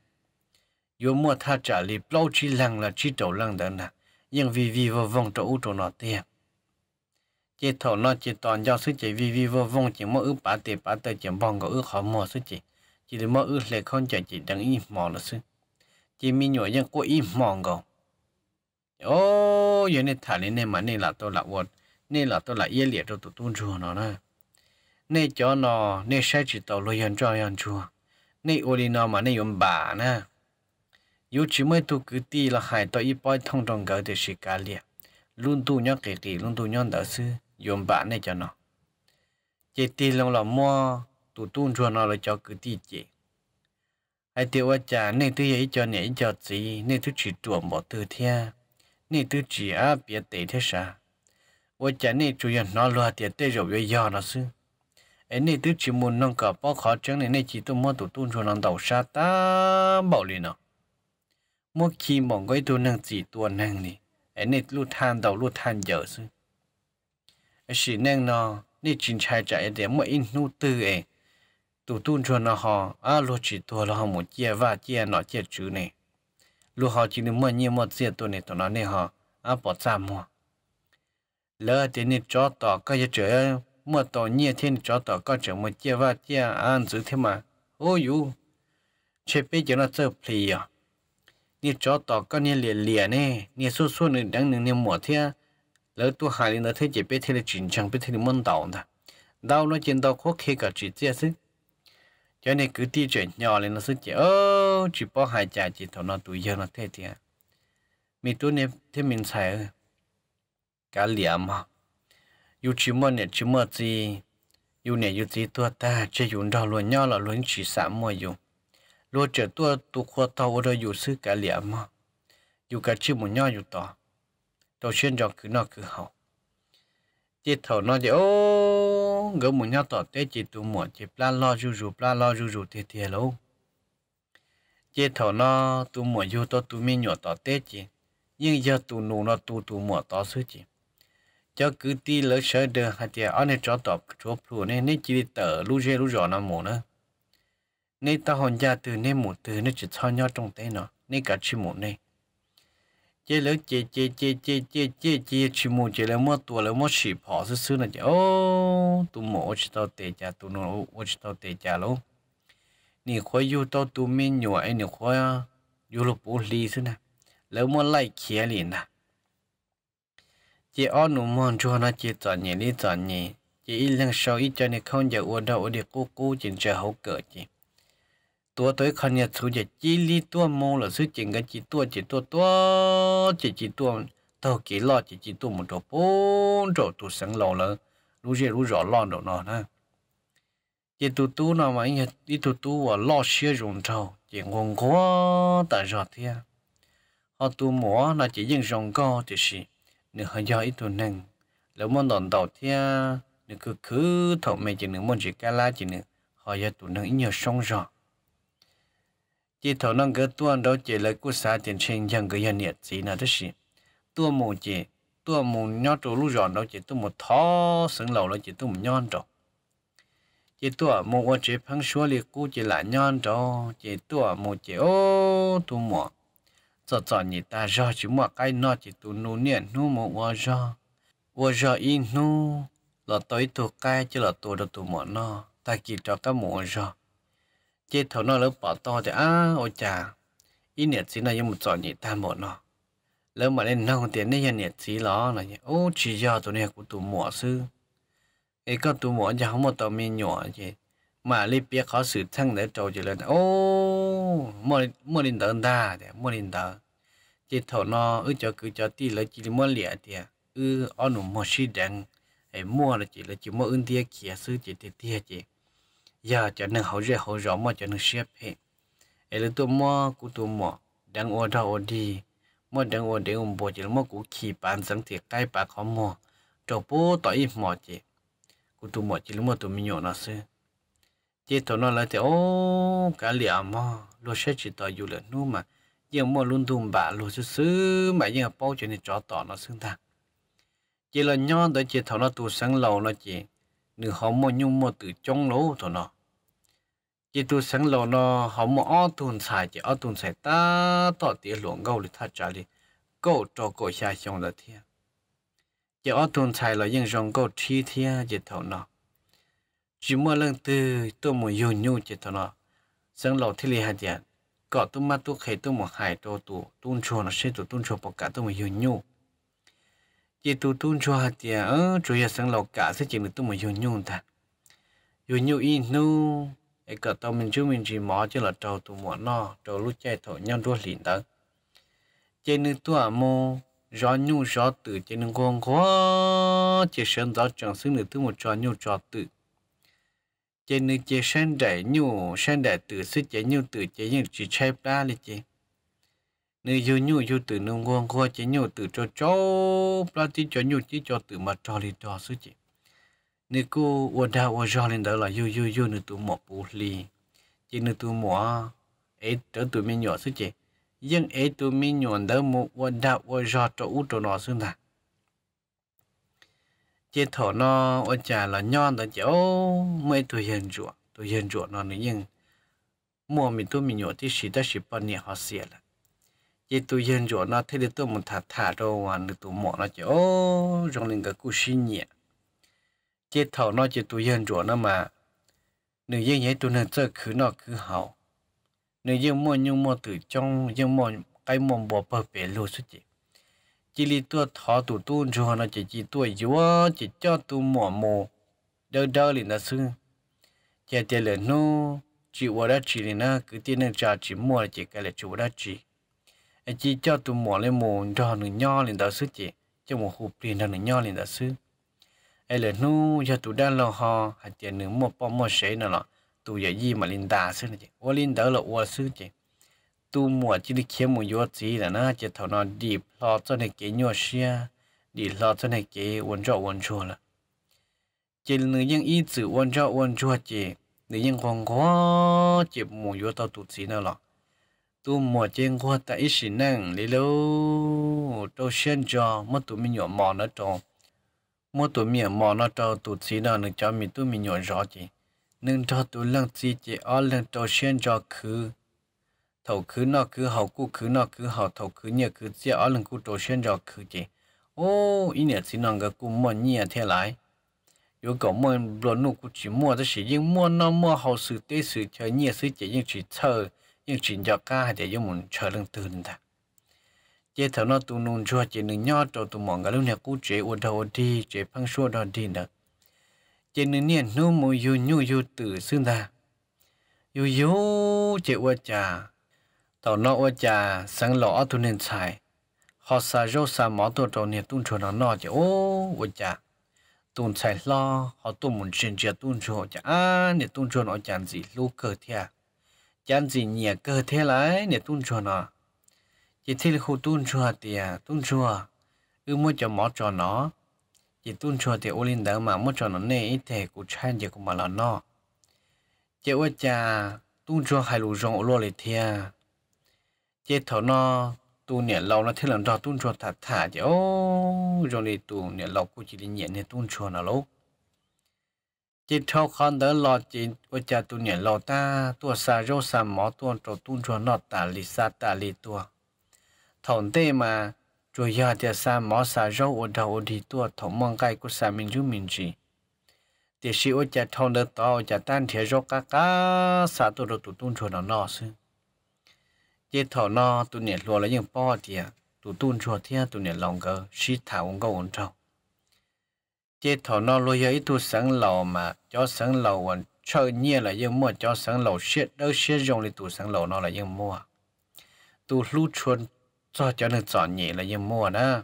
yếu mua tha trả lì bao chỉ lăng là chỉ đầu lăng đó nè nhưng vì vì vào vòng chỗ ô chỗ nó tiền chỉ thầu nó chỉ toàn do sức chỉ vi vi vô vong chỉ mỗi ước bà tiền bà tờ chỉ bong có ước khó mò sức chỉ chỉ để mỗi ước lệ không chạy chỉ đang im mò là sức chỉ mi nhồi dân của im mò ngầu ô giờ này thả lên này mà này là tôi là quật này là tôi là yên liệt rồi tụi tuôn chùa nó nè này cho nó này sẽ chỉ tàu lôi yên cho yên chùa này ô đi nó mà này dùng bả nè yếu chỉ mới tu cứ ti là hải tôi ít bói thông trong gỡ để sĩ cá liệt luôn tu nhau kể kỹ luôn tu nhau đỡ xưa dùng bản này cho nó chế tì lòng là mua tụ tuôn cho nó là cho cứ tì chế ai tiêu ở chả nên thứ ấy cho nên cho gì nên thứ chỉ chuẩn bỏ từ thia nên thứ chỉ á biết tệ thế sao ở chả nên chủ nhân nó lo tiền tê rồi bây giờ nó xứ ấy nên thứ chỉ muốn nông cả bao khó chẳng này nên chỉ tôi mua tụ tuôn cho nó đầu sa ta bảo liền nó mua khi mong cái tôi năng chỉ tuôn năng này ấy e nên lúc than đầu lúc than giờ xứ chỉ nên nó đi chính trai chạy để mỗi in nụ tư ấy tụ tuôn cho nó họ à lo chỉ tua lo họ một chia và chia nó chia chữ này lo họ chỉ được mỗi nhiều một chia tuần này tụi nó này họ à bỏ ra mua lỡ thì nên cho tỏ có gì chữ mua tỏ nhiều thiên cho tỏ có chữ một chia và chia ăn à, giữ thế mà ôi u chế bây giờ nó chơi plei à nên cho tỏ có này liền liền này nên số số này đang nên mua thiên à. แล้วตัวหายเลยนะเธอจะไปเทเลจินจังไปเทเลมันดาวนะดาวแล้วเจนดาวโคเคกับจีเจซึ่งเจ้าเนี่ยคือตีเจนยอเลยนะซึ่งเจ้าจีป้อหายใจจีถอนตัวเยอะนะเธอเดียมีตัวเนี่ยเธอมินใส่การเหลี่ยมอยู่ชิมอนเนี่ยชิมอนจีอยู่เนี่ยอยู่จีตัวตาจะอยู่ดาวล้วนยอแล้วล้วนจีสามมวยอยู่รู้เจอตัวตัวควอตาวเราอยู่ซื้อการเหลี่ยมอยู่กับชิมอนยออยู่ต่อ đầu xuyên chọn cứ nó cứ học chị thầu nó chị ô gỡ một nhau tỏ tế chị tụ mỏ chị pla lo ru ru pla lo ru ru thiệt thiệt lâu chị thầu nó tụ mỏ vô to tụ mi nhỏ tỏ tế chị nhưng giờ tụ nụ nó tụ tụ mỏ tỏ sứ chị cho cứ ti lỡ sợ được hạt thì ở nơi chỗ tọp chỗ phù nên nên chỉ tờ lu rê lu rõ nó mổ nữa nên ta hòn gia từ nên một từ nên chỉ cho nhau trong tế nó nên cả chữ một này จเจเลือเจีเจีเจีเจีเจีเจีเจชิมูเจีเลือเมื่อตัวแลือเมื่อสีผอซื้อๆนะเจ้าโอ้ตุ่มโอชิตาเตจ่าตุ่มโอ้นชิตาเตจ่าลูกนี่คอยอยู่ตัวตัวเมีหน่วยนี่คอยอยู่รูกปูลีซื้อนะแล้วเมื่อไล่เขียลินนะเจ้าอ้อนุ่มมอนชัวนะเจ้าจันยี่นี่จันยี่เจ้าอีเลื่องชาวอีจันนี่เขาจะอวดเอาอดีกู้กู้จินจะเขาเกิดจีตัวตัวคันเนี่ยสูจะจีลีตัวมองหรือซื้อจริงกันจีตัวจีตัวตัวจีจีตัวเท่ากี่ล้อจีจีตัวมันตัวปุ่นตัวตัวสังหล่อแล้วรู้เรื่องรู้ rõ ล้อตัวเนาะนะจีตัวตัวน่ะมันเนี่ยอีตัวตัวว่าล้อเชื่อรองเท้าจีงงก้าแต่รอดเที่ยเขาตัวหมอน่ะจียิ่งรองก็จะสิเนื้อหายอีตัวหนึ่งแล้วมันตอนต่อเที่ยเนื้อคือคือถอดไม่จีเนื้อมันจีกล้าจีเนื้อหายตัวหนึ่งอีเนี่ยช่องรอ chỉ thầu năng cái tuần đó chỉ là cú sa tiền sinh chẳng cái nhân nhiệt gì nào đó gì tua mù chỉ tua mù nhó chỗ lú giòn đó chỉ tua một thó sừng lầu đó chỉ tua một nhon rồi chỉ tua mù qua chỉ phăng xua liệt cú chỉ là nhon rồi chỉ tua mù chỉ ô tua mù giờ giờ người ta do chỉ mua cái nọ chỉ tu nu niệm nu mù qua do qua do in nu là tới tu cái chỉ là tu được tu mù nọ ta chỉ cho cái mù do chế thầu nó lớp bỏ to thì á ôi chà ít nhiệt xí này nhưng một chọn nhị ta một nó lớp mà lên nông tiền đấy nhiệt xí nó là nhỉ ô chỉ do tụi này của tụi mỏ sư cái con tụi mỏ giờ không một tàu mi nhỏ gì mà lấy bia khó xử thăng để trâu chỉ lên ô mua mua linh tờ ta thì mua linh tờ chế thầu nó ư cho cứ cho tí lấy chỉ mua lẻ thì ư ở nụ mua xí đằng, ấy mua là chỉ là chỉ mua ưng tia kia sư chỉ tia tia chỉ giờ dạ, cho nên hậu dễ hậu rõ mà cho nên xếp hết, ấy là tôi mua của tôi mua đang ô đâu ô đi mua đang ô để ông bố chỉ là mua của khi bán sáng thì cái bà khó mua cho bố tỏ ít mỏ chị của tôi mua chỉ là mua tôi mình nhộn nó xưa chị tôi nói là thì ô cả liệu mà lo sẽ chỉ tỏ dù là nu mà nhưng mua luôn thùng bà lo xứ xứ mà nhưng giờ bao cho nên cho tỏ nó xương thằng chỉ là nhon tới chỉ thọ nó tu sáng lâu nó chỉ, nửa họ mua nhung mua từ trong lỗ thọ nó chỉ tu sáng lâu nó họ mà ăn tuần xài chỉ ăn tuần xài ta tọt tiền luồng gấu thì thắt trả đi gấu cho gấu xa xong rồi thiên chỉ ăn tuần xài là những dòng gấu thi thiên chỉ thầu nó chỉ mua lần từ tôi muốn yêu nhu chỉ thầu nó sáng lâu thì liền hai tiền có tôi mà tôi khi tôi muốn hại tôi tôi tuân cho nó sẽ tôi tuân cho bọc cả tôi muốn yêu nhu chỉ tôi tuân cho hai tiền ở chủ nhà sáng lâu cả sẽ chỉ mình tôi muốn yêu nhu thôi yêu nhu ít nhu cái cỡ tàu mình chú mình chỉ mò chứ là tàu tụ mỏ nọ tàu lúc chạy thổi nhau đua lìn đó trên nước tua à mô gió nhu gió tử trên nước quang khó chỉ sơn gió chẳng xứng được thứ một trò nhu trò tử trên nước chế sơn đại nhu sơn đại tử sức chế nhu tử chế nhu chỉ chép ra là chế nữ yêu nhu yêu tử nông quang khó chế nhu tử cho cho ra thì cho nhu chỉ cho tử mà trò lì trò sức chế nếu cô ở đâu ở cho lên đó là yêu yêu yêu nữ tụi mỏ bù lì chỉ nữ tụi mỏ ấy trở tụi mình nhỏ sức chị nhưng ấy tụi mình nhỏ đó một ở đâu ở gió cho út cho nó xương thà chỉ thọ nó ở nhà là nhon đó chị ô mấy tụi hiền ruộng tụi hiền ruộng nó nữa nhưng mua mình tụi mình nhỏ thì chỉ ta chỉ bao nhiêu họ xỉa là chỉ tụi hiền ruộng nó thấy được tụi một thà thà đâu mà nữ tụi mỏ nó chị ô trong linh cái cú xin nhẹ chế thầu nó chỉ tụi dân rủa nó mà nữ dân ấy tụi nên chơi khứ nó cứ hậu nữ dân mua nhung mua từ trong dân mua cái mua bỏ bờ bể lô xuất chị chỉ li tua thọ tụ tu rủa nó chỉ chỉ tuổi dúa chỉ cho tụ mỏ mồ đơ đơ liền nó xưng chè tiền lên nô chỉ qua đó chỉ liền nó cứ tiền nên trả chỉ mua chỉ cái là chủ đó chỉ chỉ cho tụ mỏ lên mồ cho nữ nho liền đó xuất chị cho một hộp tiền cho nữ nho liền đó xưng ai là nu cho tụi đã lo họ hạt chè nửa một bao một sấy nữa lọ tụi giờ gì mà linh đà xứ này chị ô linh là ô xứ chị tu mua chỉ được kiếm một yếu gì là nó chỉ thầu nó đi lo cho này cái nhỏ xia đi lo cho này cái uốn cho uốn chua là chỉ nữ nhân ý chữ uốn cho uốn chua chị nữ nhân còn có chỉ một yếu tao tụt gì nữa lọ tu mua trên qua tại ít sinh năng lý lâu đâu xuyên cho mất tụi mình nhỏ mòn nó tròn mua tụ mía mò nó cho tụ xí đó nó cho mì tu mì nhỏ rõ chị nên cho tụ lăng xí chị ở lăng cho xuyên cho khứ thầu khứ nó khứ hậu cu khứ nó khứ hậu thầu khứ nhờ khứ xí ở lăng cu cho xuyên cho khứ chị ô ý nghĩa xí nó cái cu mò nhia thế lại yêu cầu mò lo nụ cu chỉ mò đó chỉ nhưng mua nó mua hậu sự tế sự chờ nhia sự chị nhưng chỉ chờ nhưng chỉ cho ca thì yêu muốn chờ lăng từ nữa chế thảo nó tu nôn cho chế nương nhọ cho tu mỏng cái lúc này cú chế uất đầu đi chế phăng xua đó đi nữa chế nương niên nô mồ yu nhu yu tử xương ta yu yu chế uất cha tàu nó uất cha sáng lọ tu nên xài họ xà rô xà mỏ tụ trâu niên tu cho nó nọ chế ô uất cha tụ xài lo họ tu muốn chuyện chế tụ cho chả à niên tụ cho nó chẳng gì lú cơ thea chẳng gì nhẹ cơ thế lại niên tụ cho nó chỉ thấy khu tuôn chùa thì tuôn chùa ư mua cho mỏ cho nó chỉ tuôn chùa thì ô linh đỡ mà mua cho nó nè ít thể của trai chỉ của mà là nó chỉ ô cha tuôn chùa hai lù rong ô lô lì thia chỉ thọ nó tu nè lâu nó thấy làm đó tuôn chùa thả thả chỉ ô rồi đi tu nè lâu cũng chỉ đi nhẹ nè tuôn chùa nào lâu, chỉ thâu con đỡ lo chỉ ô cha tu nè lâu ta tua sa rô sa mỏ tuôn cho tuôn chùa nó ta lì sa ta lì tua thằng tế mà rồi giờ thì sa mỏ sa rau ở đầu ở đi tua thằng mong cái của sa mình chú mình chỉ thì sĩ ở chợ thằng đó tao chợ tan thì rau cá cá sa tụ được tụ tung chuột nó nọ sư chế thằng nó tụ nè lúa là những bao thì tụ tung chuột thì tụ nè lòng cơ sĩ thảo ông câu ông trâu chế thằng nó lúa giờ ít tụ sáng lầu mà cho sáng lầu còn chơi nhẹ là những mua cho sáng lầu xiết đâu xiết dùng thì tụ sáng lầu nó là những mua tụ lú chuột cho cho nên chọn nhẹ là như mua đó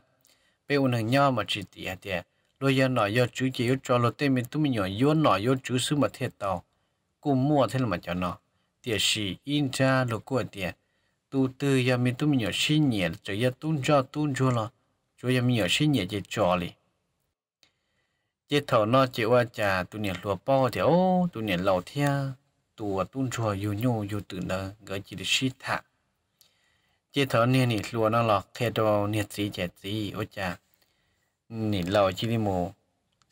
bây giờ nàng nhau mà chỉ tiền tiền rồi giờ nọ giờ chú chỉ cho lo tên mình tụi mình nhỏ yếu nọ yếu chú sư mà thiệt tàu cũng mua thế là mà cho nó tiền gì in ra lo cô tiền tu tư giờ mình tụi mình nhỏ xin nhẹ chỉ giờ tuôn cho tuôn cho lo chú giờ mình nhỏ xin nhẹ chỉ cho đi chỉ thầu nó chỉ qua trà tụi nhỏ lùa bò thì ô tụi nhỏ lầu thia tụa tuôn cho yêu nhau yêu tự nợ gửi chỉ là sinh thạc chỉ thở nè nỉ xua nó lọ khe đồ nè gì chè gì ô cha nỉ lâu chỉ đi mù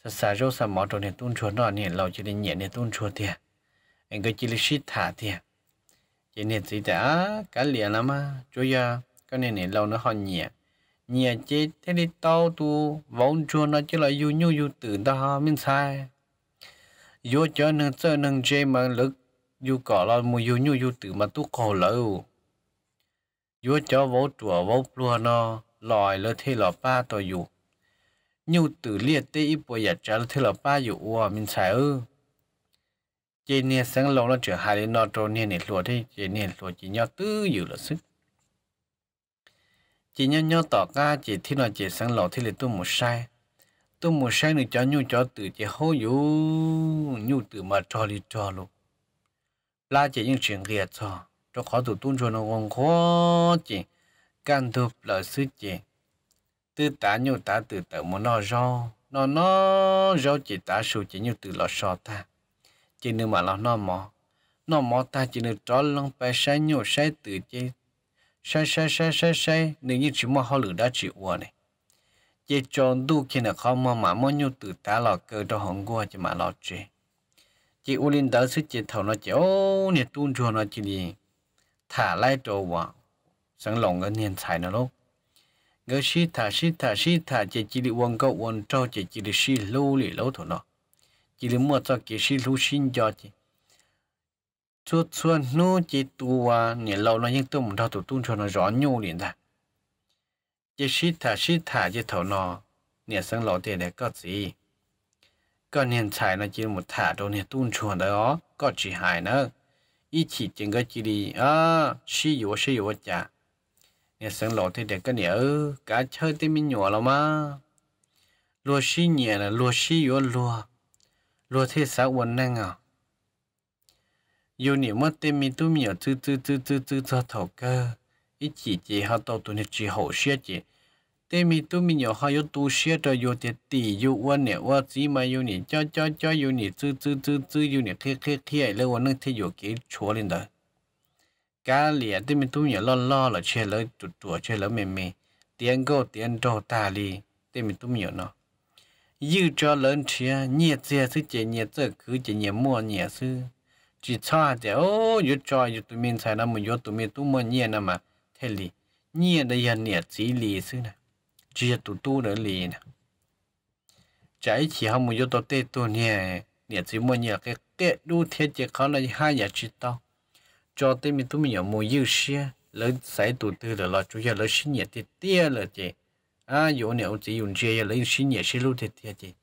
sa sa rô sa mỏ đồ nè tuôn chuột nó nè lâu chỉ đi nhẹ nè tuôn chuột thiệt anh cứ chỉ đi shit thả thiệt chỉ nè gì đã cả liền lắm á chú ya cái nè nỉ lâu nó hòn nhẹ nhẹ chế thế đi tao tu vòng chuột nó chỉ là yu nhu yu tử đó mình sai u cho nên chơi nên chơi mà lực yu cỏ là mù yu nhu yu tử mà tu khổ lâu yo cho vô chùa vô plua nó lòi lơ thế lọ ba tò dụ nhu tử liệt tê ít bùa giả trả lơ thế lọ ba dụ ua mình xài ư chế nè sáng lâu nó trở hai đến nó trô nè nè lùa thế chế nè lùa chỉ nhau tư dụ là sức chỉ nhau nhau tỏ ca chỉ thế nó chỉ sáng lâu thế là tôi một sai tôi một sai nữa cho nhu cho từ chỉ hô dụ nhu từ mà cho đi cho luôn là chỉ những chuyện kia cho cho khó tụ tuôn cho nó còn khó chị can thuộc lợi sư chị từ tá nhiều tá từ tờ muốn nó do nó nó do chỉ tá sù chỉ nhiều từ lo sò ta chỉ nếu mà nó nó mò nó mò ta chỉ nếu trói lòng phải sai nhiều sai từ chị sai sai sai sai sai nếu như chỉ mà họ lừa đã chịu ua này chỉ chọn đủ khi nào không mà mà muốn nhiều từ tá lọ cơ cho hỏng qua chỉ mà lọ chị chị u linh đã sức chị thầu nó chị ô nè tuôn cho nó chị đi thả lại cho vợ sáng lòng cái nhiên tài nó lúc ngỡ shi thả shi thả shi thả chỉ chỉ đi uống cậu uống trâu chỉ chỉ đi shi lâu lì lâu thôi nó chỉ đi mua cho cái shi lâu xin cho chỉ chút xuân nô chỉ tu à lâu nó nhưng tôi muốn đau tụt tuôn cho nó rõ nhau liền ta chỉ shi thả shi thả chỉ thầu nó nè sáng lòng tiền này có gì có nên thải nó chỉ một thả đồ nè tuôn chuồn đó có chỉ hại nữa 一起整个距离啊，是有是有家，你生老太太个鸟，cá 车的没鸟了吗？落是鸟了，落是有落，落太啥温暖啊？有你么的没都没有，走走走走走走头个，一起接好到多呢之后些节。thế mi tu mi nhỏ hai yếu tu xe cho yếu tiền tỷ yếu quan nè qua chỉ mà yếu nè cho cho cho yếu nè chữ chữ chữ chữ yếu nè khé khé khé lấy quan nâng thế yếu cái chúa lên đó cá lìa thế mi tu mi lo lo là che lỡ tụt tụt che lỡ mềm mềm tiền go tiền cho ta đi thế mi tu mi nó yêu cho lớn chia nhiệt chia sự chế nhiệt sự cứ chế nhiệt mua nhiệt sự chỉ cho chế ô yêu cho yêu tụi mình xài nó mà yêu tụi mình tu mua nhiệt nó mà thế lì nhiệt đây là nhiệt chỉ lì sự này chỉ là tụt tu nữa liền trái chỉ không muốn cho tôi tê nè nè chỉ muốn nhờ cái cái đu thế chỉ khó là hai nhà chỉ tao cho tới mình tụi mình nhờ mua yêu xe lấy tụt tụ rồi là chủ yếu là sinh nhật thì tia rồi chứ, à dù nè ông chỉ dùng chơi lấy sinh nhật sẽ lưu thì tia chị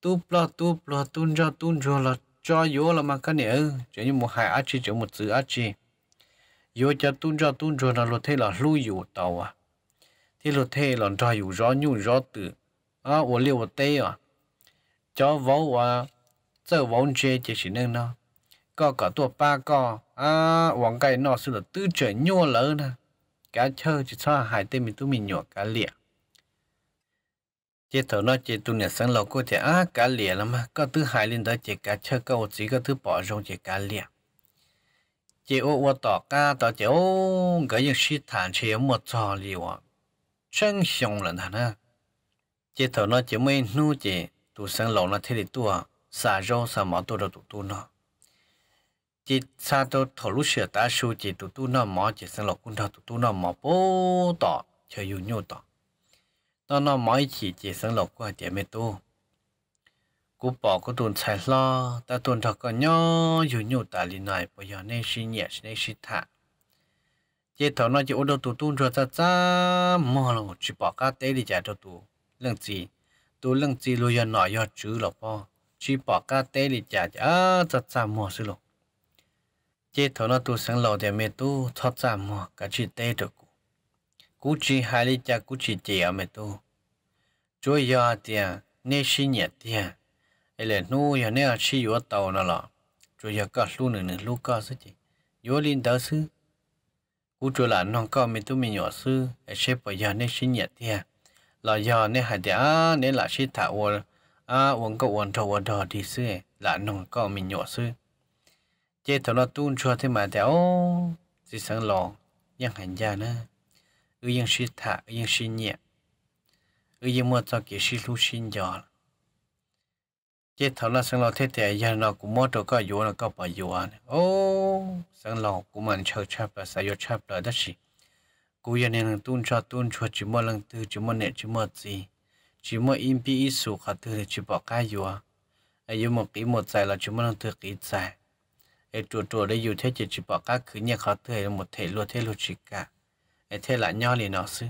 tụt lo tụt lo tu cho tu cho là cho yếu là mà cái nè ừ. chỉ như một hai ác chỉ chỉ một chữ ác chỉ yếu cho tu cho tu cho là lo thế là lưu yếu tàu à lúc trò à, à, à, à, nó, nó có có, cả ba à, cái là 一路睇人家有热牛热的啊，我留我带啊，叫我啊，这王姐就是那呢，个个多八个啊，王盖那是了都整牛了呢，cá chơi chỉ sao hai tên mình tụi mình nhỏ cá lìa, chỉ thầu nó chỉ tụi nhà sáng lâu cô chỉ à cá lìa lắm mà, có thứ hai lên đó chỉ cá chơi có một chỉ có thứ bỏ rong chỉ cá lìa chị ô ô tỏ ca tỏ chị ô cái những sĩ thản chị một trò liều chân xong lần thằng nè, chế thở nó chỉ mới nu chế tụ sang lâu nó thế thì tua xả rau xả mỏ tua đầu tụ tu nó chế xa tôi thổ lúc sửa ta su chế tụ tu nó mỏ chế sang lầu cũng thằng tụ tu nó mỏ bố tỏ chơi dù nhau tỏ nó nó mỏ chỉ chế lâu cũng qua chế mê tu cú bỏ cú tuần xài lo ta tuần thật có nhỏ dù nhau ta lì này bây giờ nên xí nhẹ nên xí thả chỉ thầu nó chỉ ô tô tụ tụ rồi ta ta mò là chỉ bỏ cá tê đi chạy cho tụ lưng gì tụ lưng gì rồi giờ nọ giờ chữ là po chỉ bỏ cá tê đi chạy à ta ta mò xí lộc chỉ thầu nó tụ sáng lầu thì mẹ tụ thoát ta mò cả chỉ tê được cú chỉ hai đi chạy cú chỉ chỉ ở mẹ tụ chỗ giờ thì nên xin nhẹ thì ấy là nuôi giờ nên chỉ ở tàu nào, là chỗ giờ cả luôn nữa luôn cả sức gì vô linh đó sức ูจุลานองก็ม่ต้มีหยอซื้อเอเชปยานในชิ้นใหญ่เทียลอยอนในหายเดียในหลาชิตาวลอ่าวงก็วนทวดอดีซื้อหลานองก็มีหยอซื้อเจตราตุ้นชัวที่มาแต่โอ้สิสังหลงยังหันยาเนะเออยังชิตาเออยังชิ้นใหญ่เออยังมัวจะเกี่ยวชิลูชิ้นใหญ่ chết thảo là sang lò thế tệ giờ nó cũng mất rồi cái yếu nó có bao nhiêu này ô sang lò cũng mình chơi chép là sao chép là đó gì cú giờ nên tuôn cho tuôn cho chỉ mua lần thứ chỉ mua nè chỉ mua gì chỉ mua im bi ít số khát thứ chỉ bỏ cái yếu à yếu một kỹ một giải là chỉ mua lần thứ kỹ giải ai chùa chùa đây yếu thế chỉ chỉ bỏ cái cứ nhẹ khát thứ một thể luôn thế luôn chỉ cả ai thế là nhau thì nó sư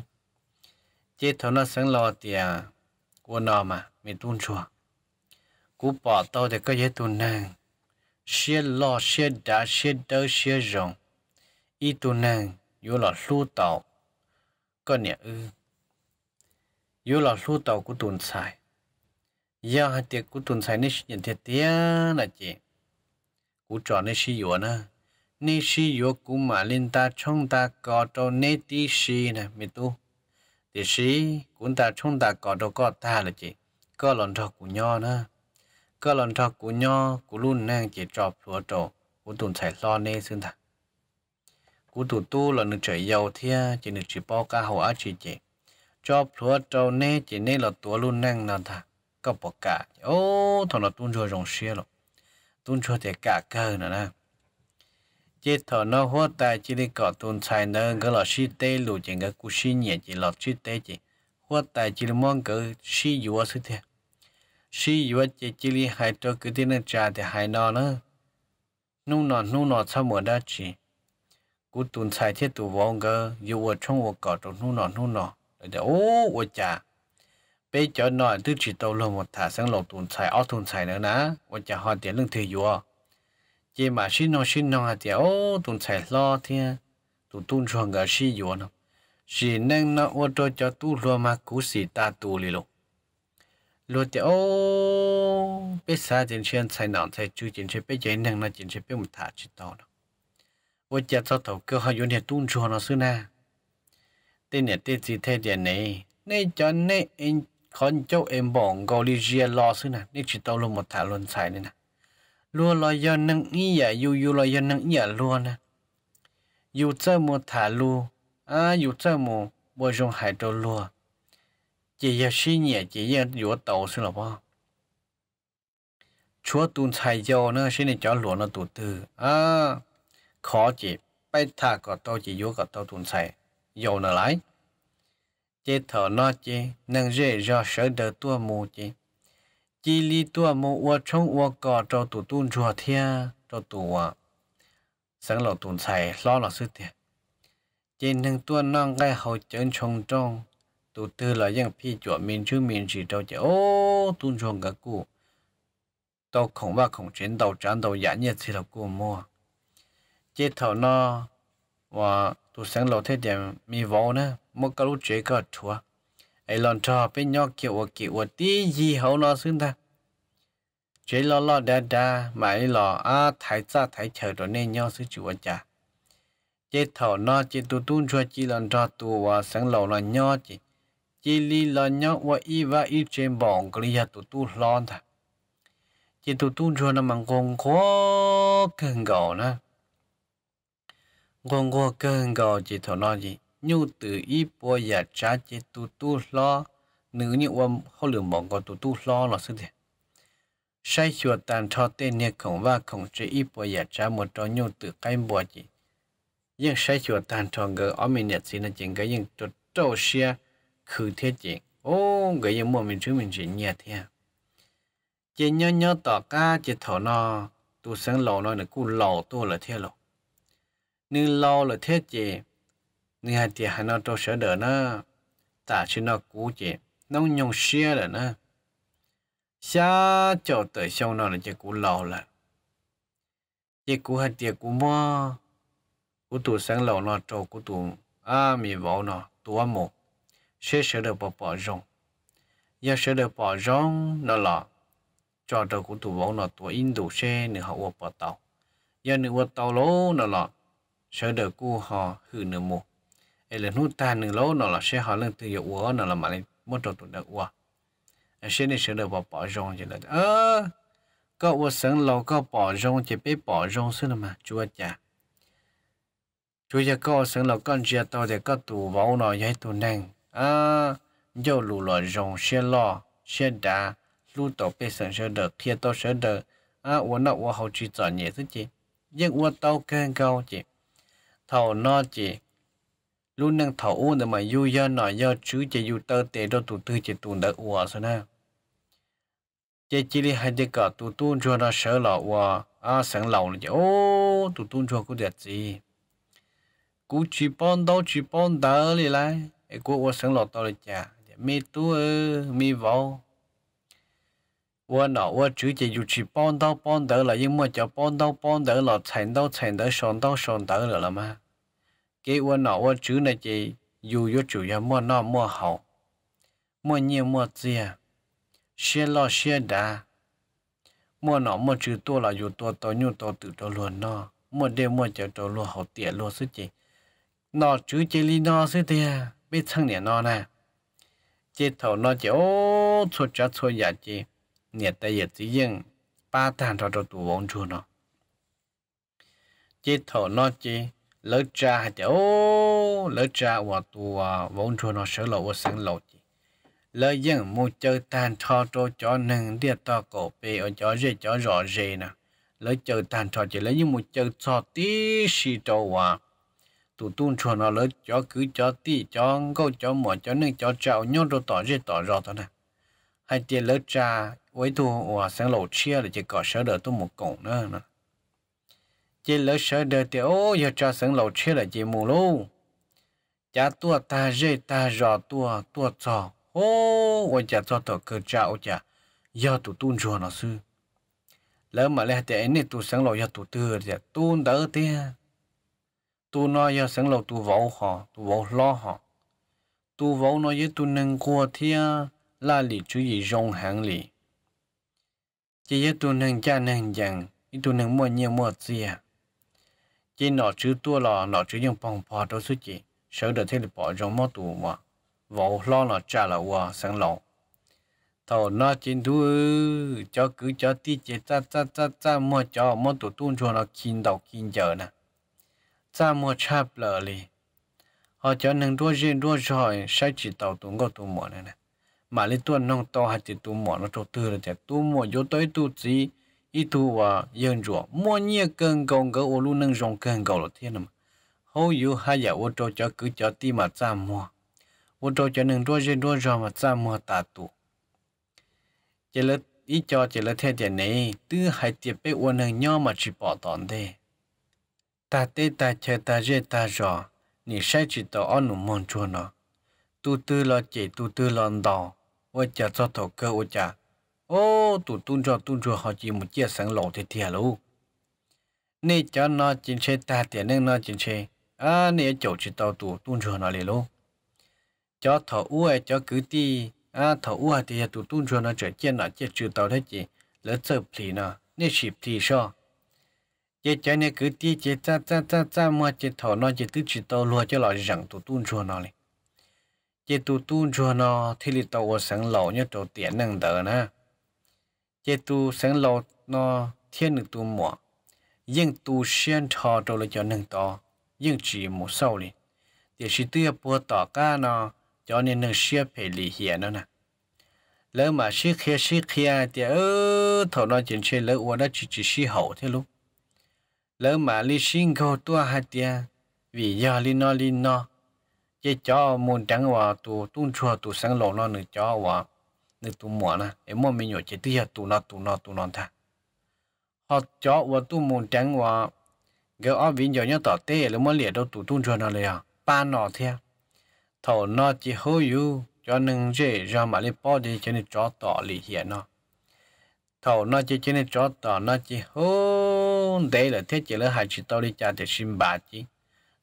chết thảo là sang lò tiền của nó mà mình tuôn cho cú bỏ tao để cái gì tù nàng xia lo xia đá xia đỡ xia rồng y tù nàng yếu là lu tàu có nhẹ ư yếu là lu tàu của tùn sai, giờ hai tiệc của tùn xài nên nhận thiệt tía là chị cú trò nên xi yếu na nên xi yếu cú mà lên ta chúng ta có cho nên tí xi nè mi tu thì xi cũng ta chúng ta có đâu có ta là chị có lần thọ cú nhau nữa cơ lần trò cú nho cú luôn nang chỉ trò lúa trổ của tụn chạy lo nê xương thẳng cú tụn tu là nước trời giàu thia chỉ nước chỉ bao ca hậu á chỉ chỉ cho lúa trổ nê chỉ nê là tua luôn nang nà thà có bỏ cả ô thằng nó tuôn cho rồng xia rồi tuôn cho thì cả cơ nữa nè chỉ thọ nó hốt tài chỉ đi cọ tuôn xài nơ cái là si tê lù chỉ cái cú si nhẹ chỉ là si tê chỉ hốt tài chỉ mong cái si dùa sư thiệt sĩ vừa chỉ chỉ li hai cho cứ thế nó trả thì hai nó nữa nu nọ nu nọ sao mà đã chỉ cú tuần sai thiết tụ vong cơ vừa vợ trong vợ cọ trong nu nọ nu nọ để ô vợ trả bây giờ nọ thứ chỉ tàu lồng một thả sang lồng tuần sai ở tuần sai nữa nè vợ trả họ tiền lương thì vua chỉ mà xin nó xin nó thì ô tuần sai lo thì tụ tuần chuồng cả sĩ vua nó sĩ nên nó vợ cho tu lo mà cú sĩ ta tu li luôn lu thì ô biết sa tiền xuyên sai nón sai chú tiền xuyên biết chuyện năng là tiền xuyên biết một thả chỉ tao đó vợ cha tao thầu cơ họ yun hệ tuôn chùa nó xưa na tên này tên gì thế tiền này nay cho nay em con cháu em bỏng gò li ria lo xưa na nay chỉ tao luôn một thả luôn sai này nè luôn lo do năng ý à yêu yêu lo do năng ý à luôn nè yêu chơi một thả luôn, à yêu chơi một bơi dùng hải đồ luôn chỉ giờ suy nhẹ chỉ giờ dũa tàu xin là bao chúa tuân xài giáo nữa xin này cho lúa nó tụt từ à khó chỉ bây thà có tàu chỉ vô có tàu tuân xài dâu nữa lại chế thở nó chế nâng dễ do sở đỡ tua mù chỉ, chỉ li tua mù ua trong ua cò cho tụ tuôn chùa thia cho tụ à sáng lọ tuân xài lo là sức thiệt chế nâng tua non cái hậu chân trông trông tụ tư là dân phi chỗ mình chứ mình chỉ đâu chứ ô tuôn chuồng cả cụ tàu khổng và khổng chiến tàu trán tàu giả nhiệt thì là cụ mua chết thầu nó và tụ sáng lầu thế điểm mi vô nữa, một cái lúc chế cả chùa, ai lần cho bên nhau kiểu và kiểu và tí gì hậu nó xứng ta chế lo lo đa đa mà ấy lo à thái ra thái chờ rồi nên nhau xứ chủ chả chết thầu nó chết tụ tuôn cho chỉ lần cho tụ và sáng lầu là nhau chỉ chỉ li là nhau và y và y trên bóng cái gì tụ tụ lon thà chỉ tụt tụ cho nó mang con khó cần gạo nè con khó cần gạo chỉ thọ nó gì nhu từ y bò giả trả chỉ tụt tụ lo nữ như và họ lượng bóng có tụt tụ lo là sự thế sai chuột tàn cho tên nhẹ không và không chế y bò giả trả một trò nhu từ cái bò gì nhưng sai chuột tàn cho người ở mình nhận xin là chính cái những chỗ trâu xe khử thế chị ô cái gì mà mình chúng mình chỉ nhẹ thế à? chị nhớ nhớ tỏ ca chị thở nó tu sáng lò nó là cú lò tu là thế lò nữ lò là thế chị nữ hai chị hà nó cho sợ đỡ nó ta chỉ nó cú chị nó nhung xe là nó xa chỗ tới sau nó là chỉ cú lò là chị cú hai chị cú mua, cú tu sáng lò nó cho cú tu à mì vỗ nó tu mồ sẽ sẽ được bỏ bỏ rong giờ sẽ được bỏ rong nó là cho đầu của tụ vong nó tụ in đủ xe nữa họ uổng bỏ tàu giờ nữa uổng tàu lố nó là sẽ được cô họ hư nữa mù ấy là nút tan nữa lố nó là sẽ họ lên từ giờ uống, nó là mà lên mất đầu tụ được uống, sẽ nên sẽ được bỏ bỏ rong chỉ là ơ có uống sừng lâu có bỏ rong chỉ biết bỏ rong xưa mà chúa cha chúa cha có sẵn lộc con chia tao để có tụ vong nó dạy tụ năng à giờ lù lò rồng xe lò xe đá lù tổ bê sân xe đờ kia tô xe đờ à uống nọ uống hậu chỉ giỏi nhẹ thế chị nhưng uống tao khen cao chị thầu nó chị lù nâng thầu uống để mà du do nọ do chứ chị du tơ tê đâu tụ tư chị tụ đỡ uống sao nè chị chỉ đi hai đứa cả tụ tụ cho nó sợ lọ uống à sẵn lầu là chị ô tụ tụ cho cô đẹp gì cú chỉ bón đâu chỉ bón đỡ đi lại cái cua qua sáng lọt tao là chả dạ, mi tu mi vô, qua nọ qua chủ chỉ dù chỉ bón tao bón đỡ là nhưng mà cho bón tao bón đỡ là thành tao thành đỡ sòn tao sòn đỡ rồi là mà cái qua nọ qua chủ này chỉ dù vô chủ nhà mua nọ mua hậu mua nhiều mua tiền xe lo xe đá mua nọ mua chữ tua là dù tua tao nhu tao tự tao luôn nọ mua đêm mua cho tao luôn hậu tiền luôn suy chỉ nọ chữ chỉ li nọ suy tiền biết chăng nè nó nè chết thầu nó chỉ ô cho cho cho giả chế nè tay giờ chỉ riêng ba thằng cho cho tụ vốn chu nó chết thầu nó chỉ lỡ cha hay chỉ ô lỡ cha và tụ vốn chu nó sửa lỗi và sáng lỗi chế lỡ riêng mua chơi tan cho cho cho nâng địa to cổ bề ở cho dễ cho rõ dễ nè lỡ chơi tan cho chỉ lỡ những mua chơi cho tí xì cho và tụ tuôn chuẩn nó lớn cho cứ cho tì cho câu cho mỏ cho nên cho chào nhau rồi tỏ gì tỏ rõ thôi nè hai tiền lớn cha với thu hòa sáng lộ chia là chỉ có sợ đỡ tôi một cổng nữa nè chỉ lớn sợ đỡ thì ô giờ cha sáng lộ chia là chỉ mù luôn cha tua ta dê ta rõ tua tua trò ô với cha cho tỏ cơ cha cha giờ tụ tuôn chuẩn nó sư lỡ mà lẽ thì anh này tụ sáng lộ giờ tụ tư thì tuôn đỡ thế tu nó giờ sáng lâu tu vỗ họ tu vỗ lo họ tu vỗ nó với tu nâng qua thia là lì chú gì rong hàng lì chỉ với tu nâng cha nâng rằng ít tu nâng mua nhiều mua gì chỉ nọ chữ tu lò nọ chữ dùng bằng bò đó suy chỉ sợ được thế là bỏ rong mất tu mà vỗ lo nó cha là qua sáng lâu thầu nó trên thu cho cứ cho tí chế ta ta ta ta mua cho mua tụ tuôn cho nó kinh đầu kinh chờ nè cha mua cha lỡ lì họ cho nên đua gì đua rồi sai chỉ tàu tụ ngô tụ mỏ này nè mà lấy tuần nông to hạt chỉ tụ mỏ nó trâu tư là chỉ tụ mỏ vô tới tụ gì ít tụ và yên rùa mua nhiều cơn gồng gỡ ô lu nâng rong cơn gầu là thiên mà hầu yêu hai giờ ô trâu cho cứ cho ti mà cha mua ô trâu cho nên đua gì đua rồi mà cha mua tà tụ chỉ là ít cho chỉ là theo này tư hai tiệp bé ô nâng nhau mà chỉ bỏ tòn thế ta tê ta chè ta dê ta rõ, nì sai chỉ tỏ ơn nụ môn chua nó. Tu tư lo chỉ tu tư lo đỏ, ô chà cho thổ cơ ô chà. Ô, tu tuôn cho tuôn cho họ chỉ một chiếc sáng lộ thì thìa lũ. Nì cho nó chính chế ta tìa nâng nó chính chế, à nì chỗ chỉ tao tu tuôn cho nó lì lũ. Cho thổ ua cho cứ ti, à thổ ua thì tu tuôn cho nó trở chê nó chê trừ tao thế chỉ, lỡ sợ phì nó, nì xịp thì sao chế chế này cứ ti chế cha cha cha cha mà chế thọ nó chế tư chỉ tàu lúa cho lọ rằng tụ tuôn chùa nó này chế tụ tuôn chùa nó thì lì tàu ở sáng lẩu nhớ tàu tiền năng đỡ na chế tụ sáng lẩu nó thiên được tụ mỏ nhưng tụ xuyên thọ tàu là cho năng to nhưng chỉ một sâu đi thì chỉ tư bùa tỏ ca nó cho nên năng xia phải lì hiền nó nè lỡ mà xí kia xí kia thì ơ thọ nó chỉ chơi lỡ uống đó chỉ chỉ xí hậu thế luôn lỡ mà li xin câu tua hạt tia vì giờ li no li no chế cho muốn trắng hòa tụ tung chùa tụ sáng lộ nó nữa cho hòa nữa tụ mỏ nè em mua mình nhổ chế tia tụ nó tụ nó tụ nó thà họ cho hòa tụ muốn trắng hòa cái ở vĩnh giờ nhớ tỏ tê là mua liệt đâu tụ tung chùa nó liền ba nọ theo thầu nó chỉ hôi yêu cho nên dễ ra mà lấy bỏ đi cho nên cho tỏ lì hiện nó thầu nó chỉ chỉ nên cho tỏ nó chỉ hôn đấy là thế chỉ là hai chỉ tao đi cha để xin bà chỉ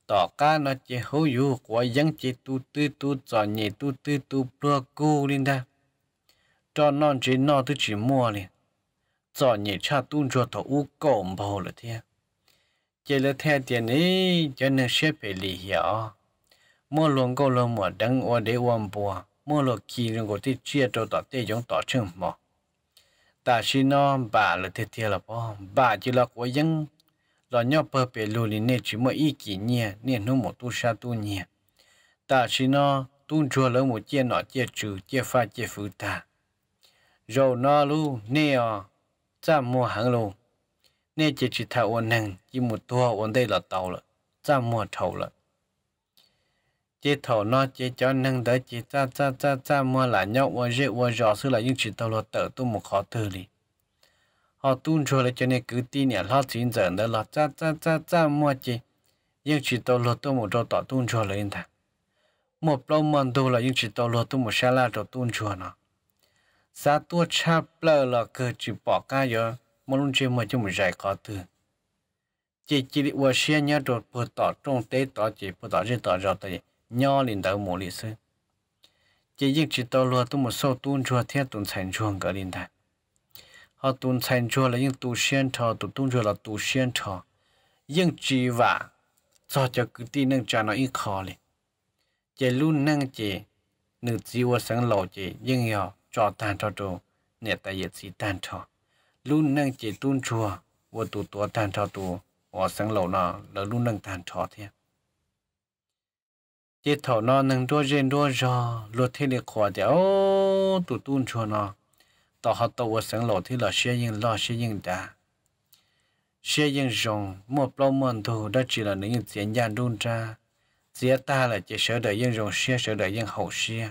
tỏ cá nó chỉ hú yu của dân chỉ tu tư tu cho nhị tu tư tu bơ cu lên ta cho non chỉ nó tu chỉ mua liền cho nhị cha tu cho thầu u cổng bầu là thế chỉ là theo tiền ấy cho nên xếp về lì hiểu mua luôn câu luôn mua đăng ở để quan bùa mua luôn kỳ rồi có thể chia cho tao tê giống tao trường mỏ ta chỉ nó bà là thiệt thiệt là bỏ bà chỉ là của dân rồi nhau bờ bể lù lì nè chỉ mới ít kỷ niệm nên nó một tu sa tu nhẹ ta chỉ nó tu chùa là một chiếc nọ chiếc trừ chiếc pha chiếc phứ ta rồi nó lu nè à cha mua hàng lu nè chỉ chỉ thảo ổn hàng chỉ một tua ổn đây là tàu là cha mua thầu là chỉ thầu nó chỉ cho nâng tới chỉ cha cha cha cha mua là nhau và dễ và rõ sự là những chỉ thầu lột tự tu một khó từ đi họ tuôn cho là cho nên cứ tin nhà lo chuyện giờ đó là cha cha cha cha mua chỉ những chỉ thầu lột tu một trò tỏ tuôn cho lại ta một lâu mòn tu là những chỉ thầu lột tu một xa la trò tuôn cho nó xa tua cha bờ là cứ chỉ bỏ ca rồi một lúc chơi mà chúng một giải khó từ chỉ chỉ đi qua xe nhớ rồi vừa tỏ trong tế tỏ chỉ vừa tỏ chỉ tỏ rõ tới nhỏ liền đầu mồ liệt sư chỉ dịch chỉ to lúa tu một số tuôn chua thiết tuôn thành chuồng cả liền đại họ tuôn thành chua là những tu xuyên thọ tu tuôn chua là tu xuyên thọ nhưng chỉ vả cho cho cứ tin nâng cho nó ít khó liền chỉ luôn nâng chỉ nữ chiêu sáng lộ chỉ nhưng họ cho tan cho trù nè tại yết chỉ tan cho luôn nâng chỉ tuôn chua và tu tu tan cho tu họ sáng lộ nó là luôn nâng tan cho thiệt chế thảo nó nâng đua trên đua giò luật thế để khỏa đéo tụ tuôn cho nó tao học tao sáng lộ thì là xe yên lo xe yên đã xe yên rồng mua bao mòn thù đó chỉ là những diễn gian đun ra dĩa ta là chỉ sợ đợi yên rồng xe sợ đợi yên hậu xe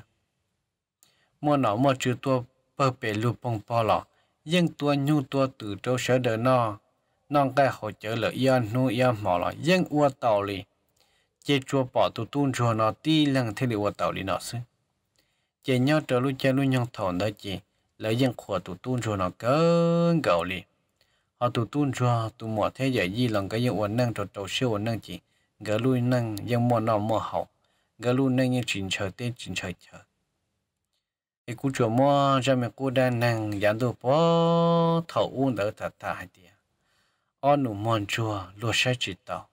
mua nó mua chữ tua bơ bể lu bông po lọ yên tua nhu tua từ trâu sợ đợi nó non cái hậu chở lợi yên nu yên mỏ lọ yên ua tàu lì chế chua bỏ tụ tuôn chua nó tí lăng thế liệu tàu đi nó sư chế nhau trở lúc chế lúc nhau thổn đó chị lấy dân khổ tụ tuôn chua nó cơn gạo li họ tụ tuôn chua tụ mỏ thế giới gì lòng cái dân ổn năng trở trâu siêu ổn năng chị gỡ lui năng dân mua nó mua hậu gỡ lui năng như trình chờ tê trình chờ chờ cái cú chùa mua cho mình cú đa năng gián đồ bó thầu uống đỡ thật thà hay tiệt on nụ mòn chùa lùa xe chỉ tàu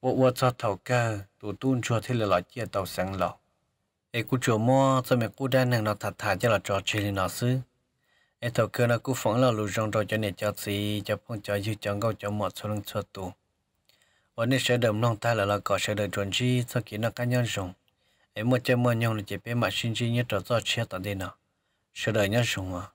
我我做头家，都蹲出去了，来接到生了。ai cú chùa mua cho mẹ cú đang nàng nó thà cho là trò chơi nó xứ ai thầu cơ nó cú phóng là lù rong rồi cho nè cho xì cho phong cho dư cho ngâu cho mọt cho lưng cho tù ở nơi sẽ đầm nong ta là là có sẽ đợi chuẩn chi cho kỹ nó cá nhân dùng ai mua chơi mua nhông là chỉ bé mà xin chi nhớ trò cho chia tận nào sẽ đợi nhớ dùng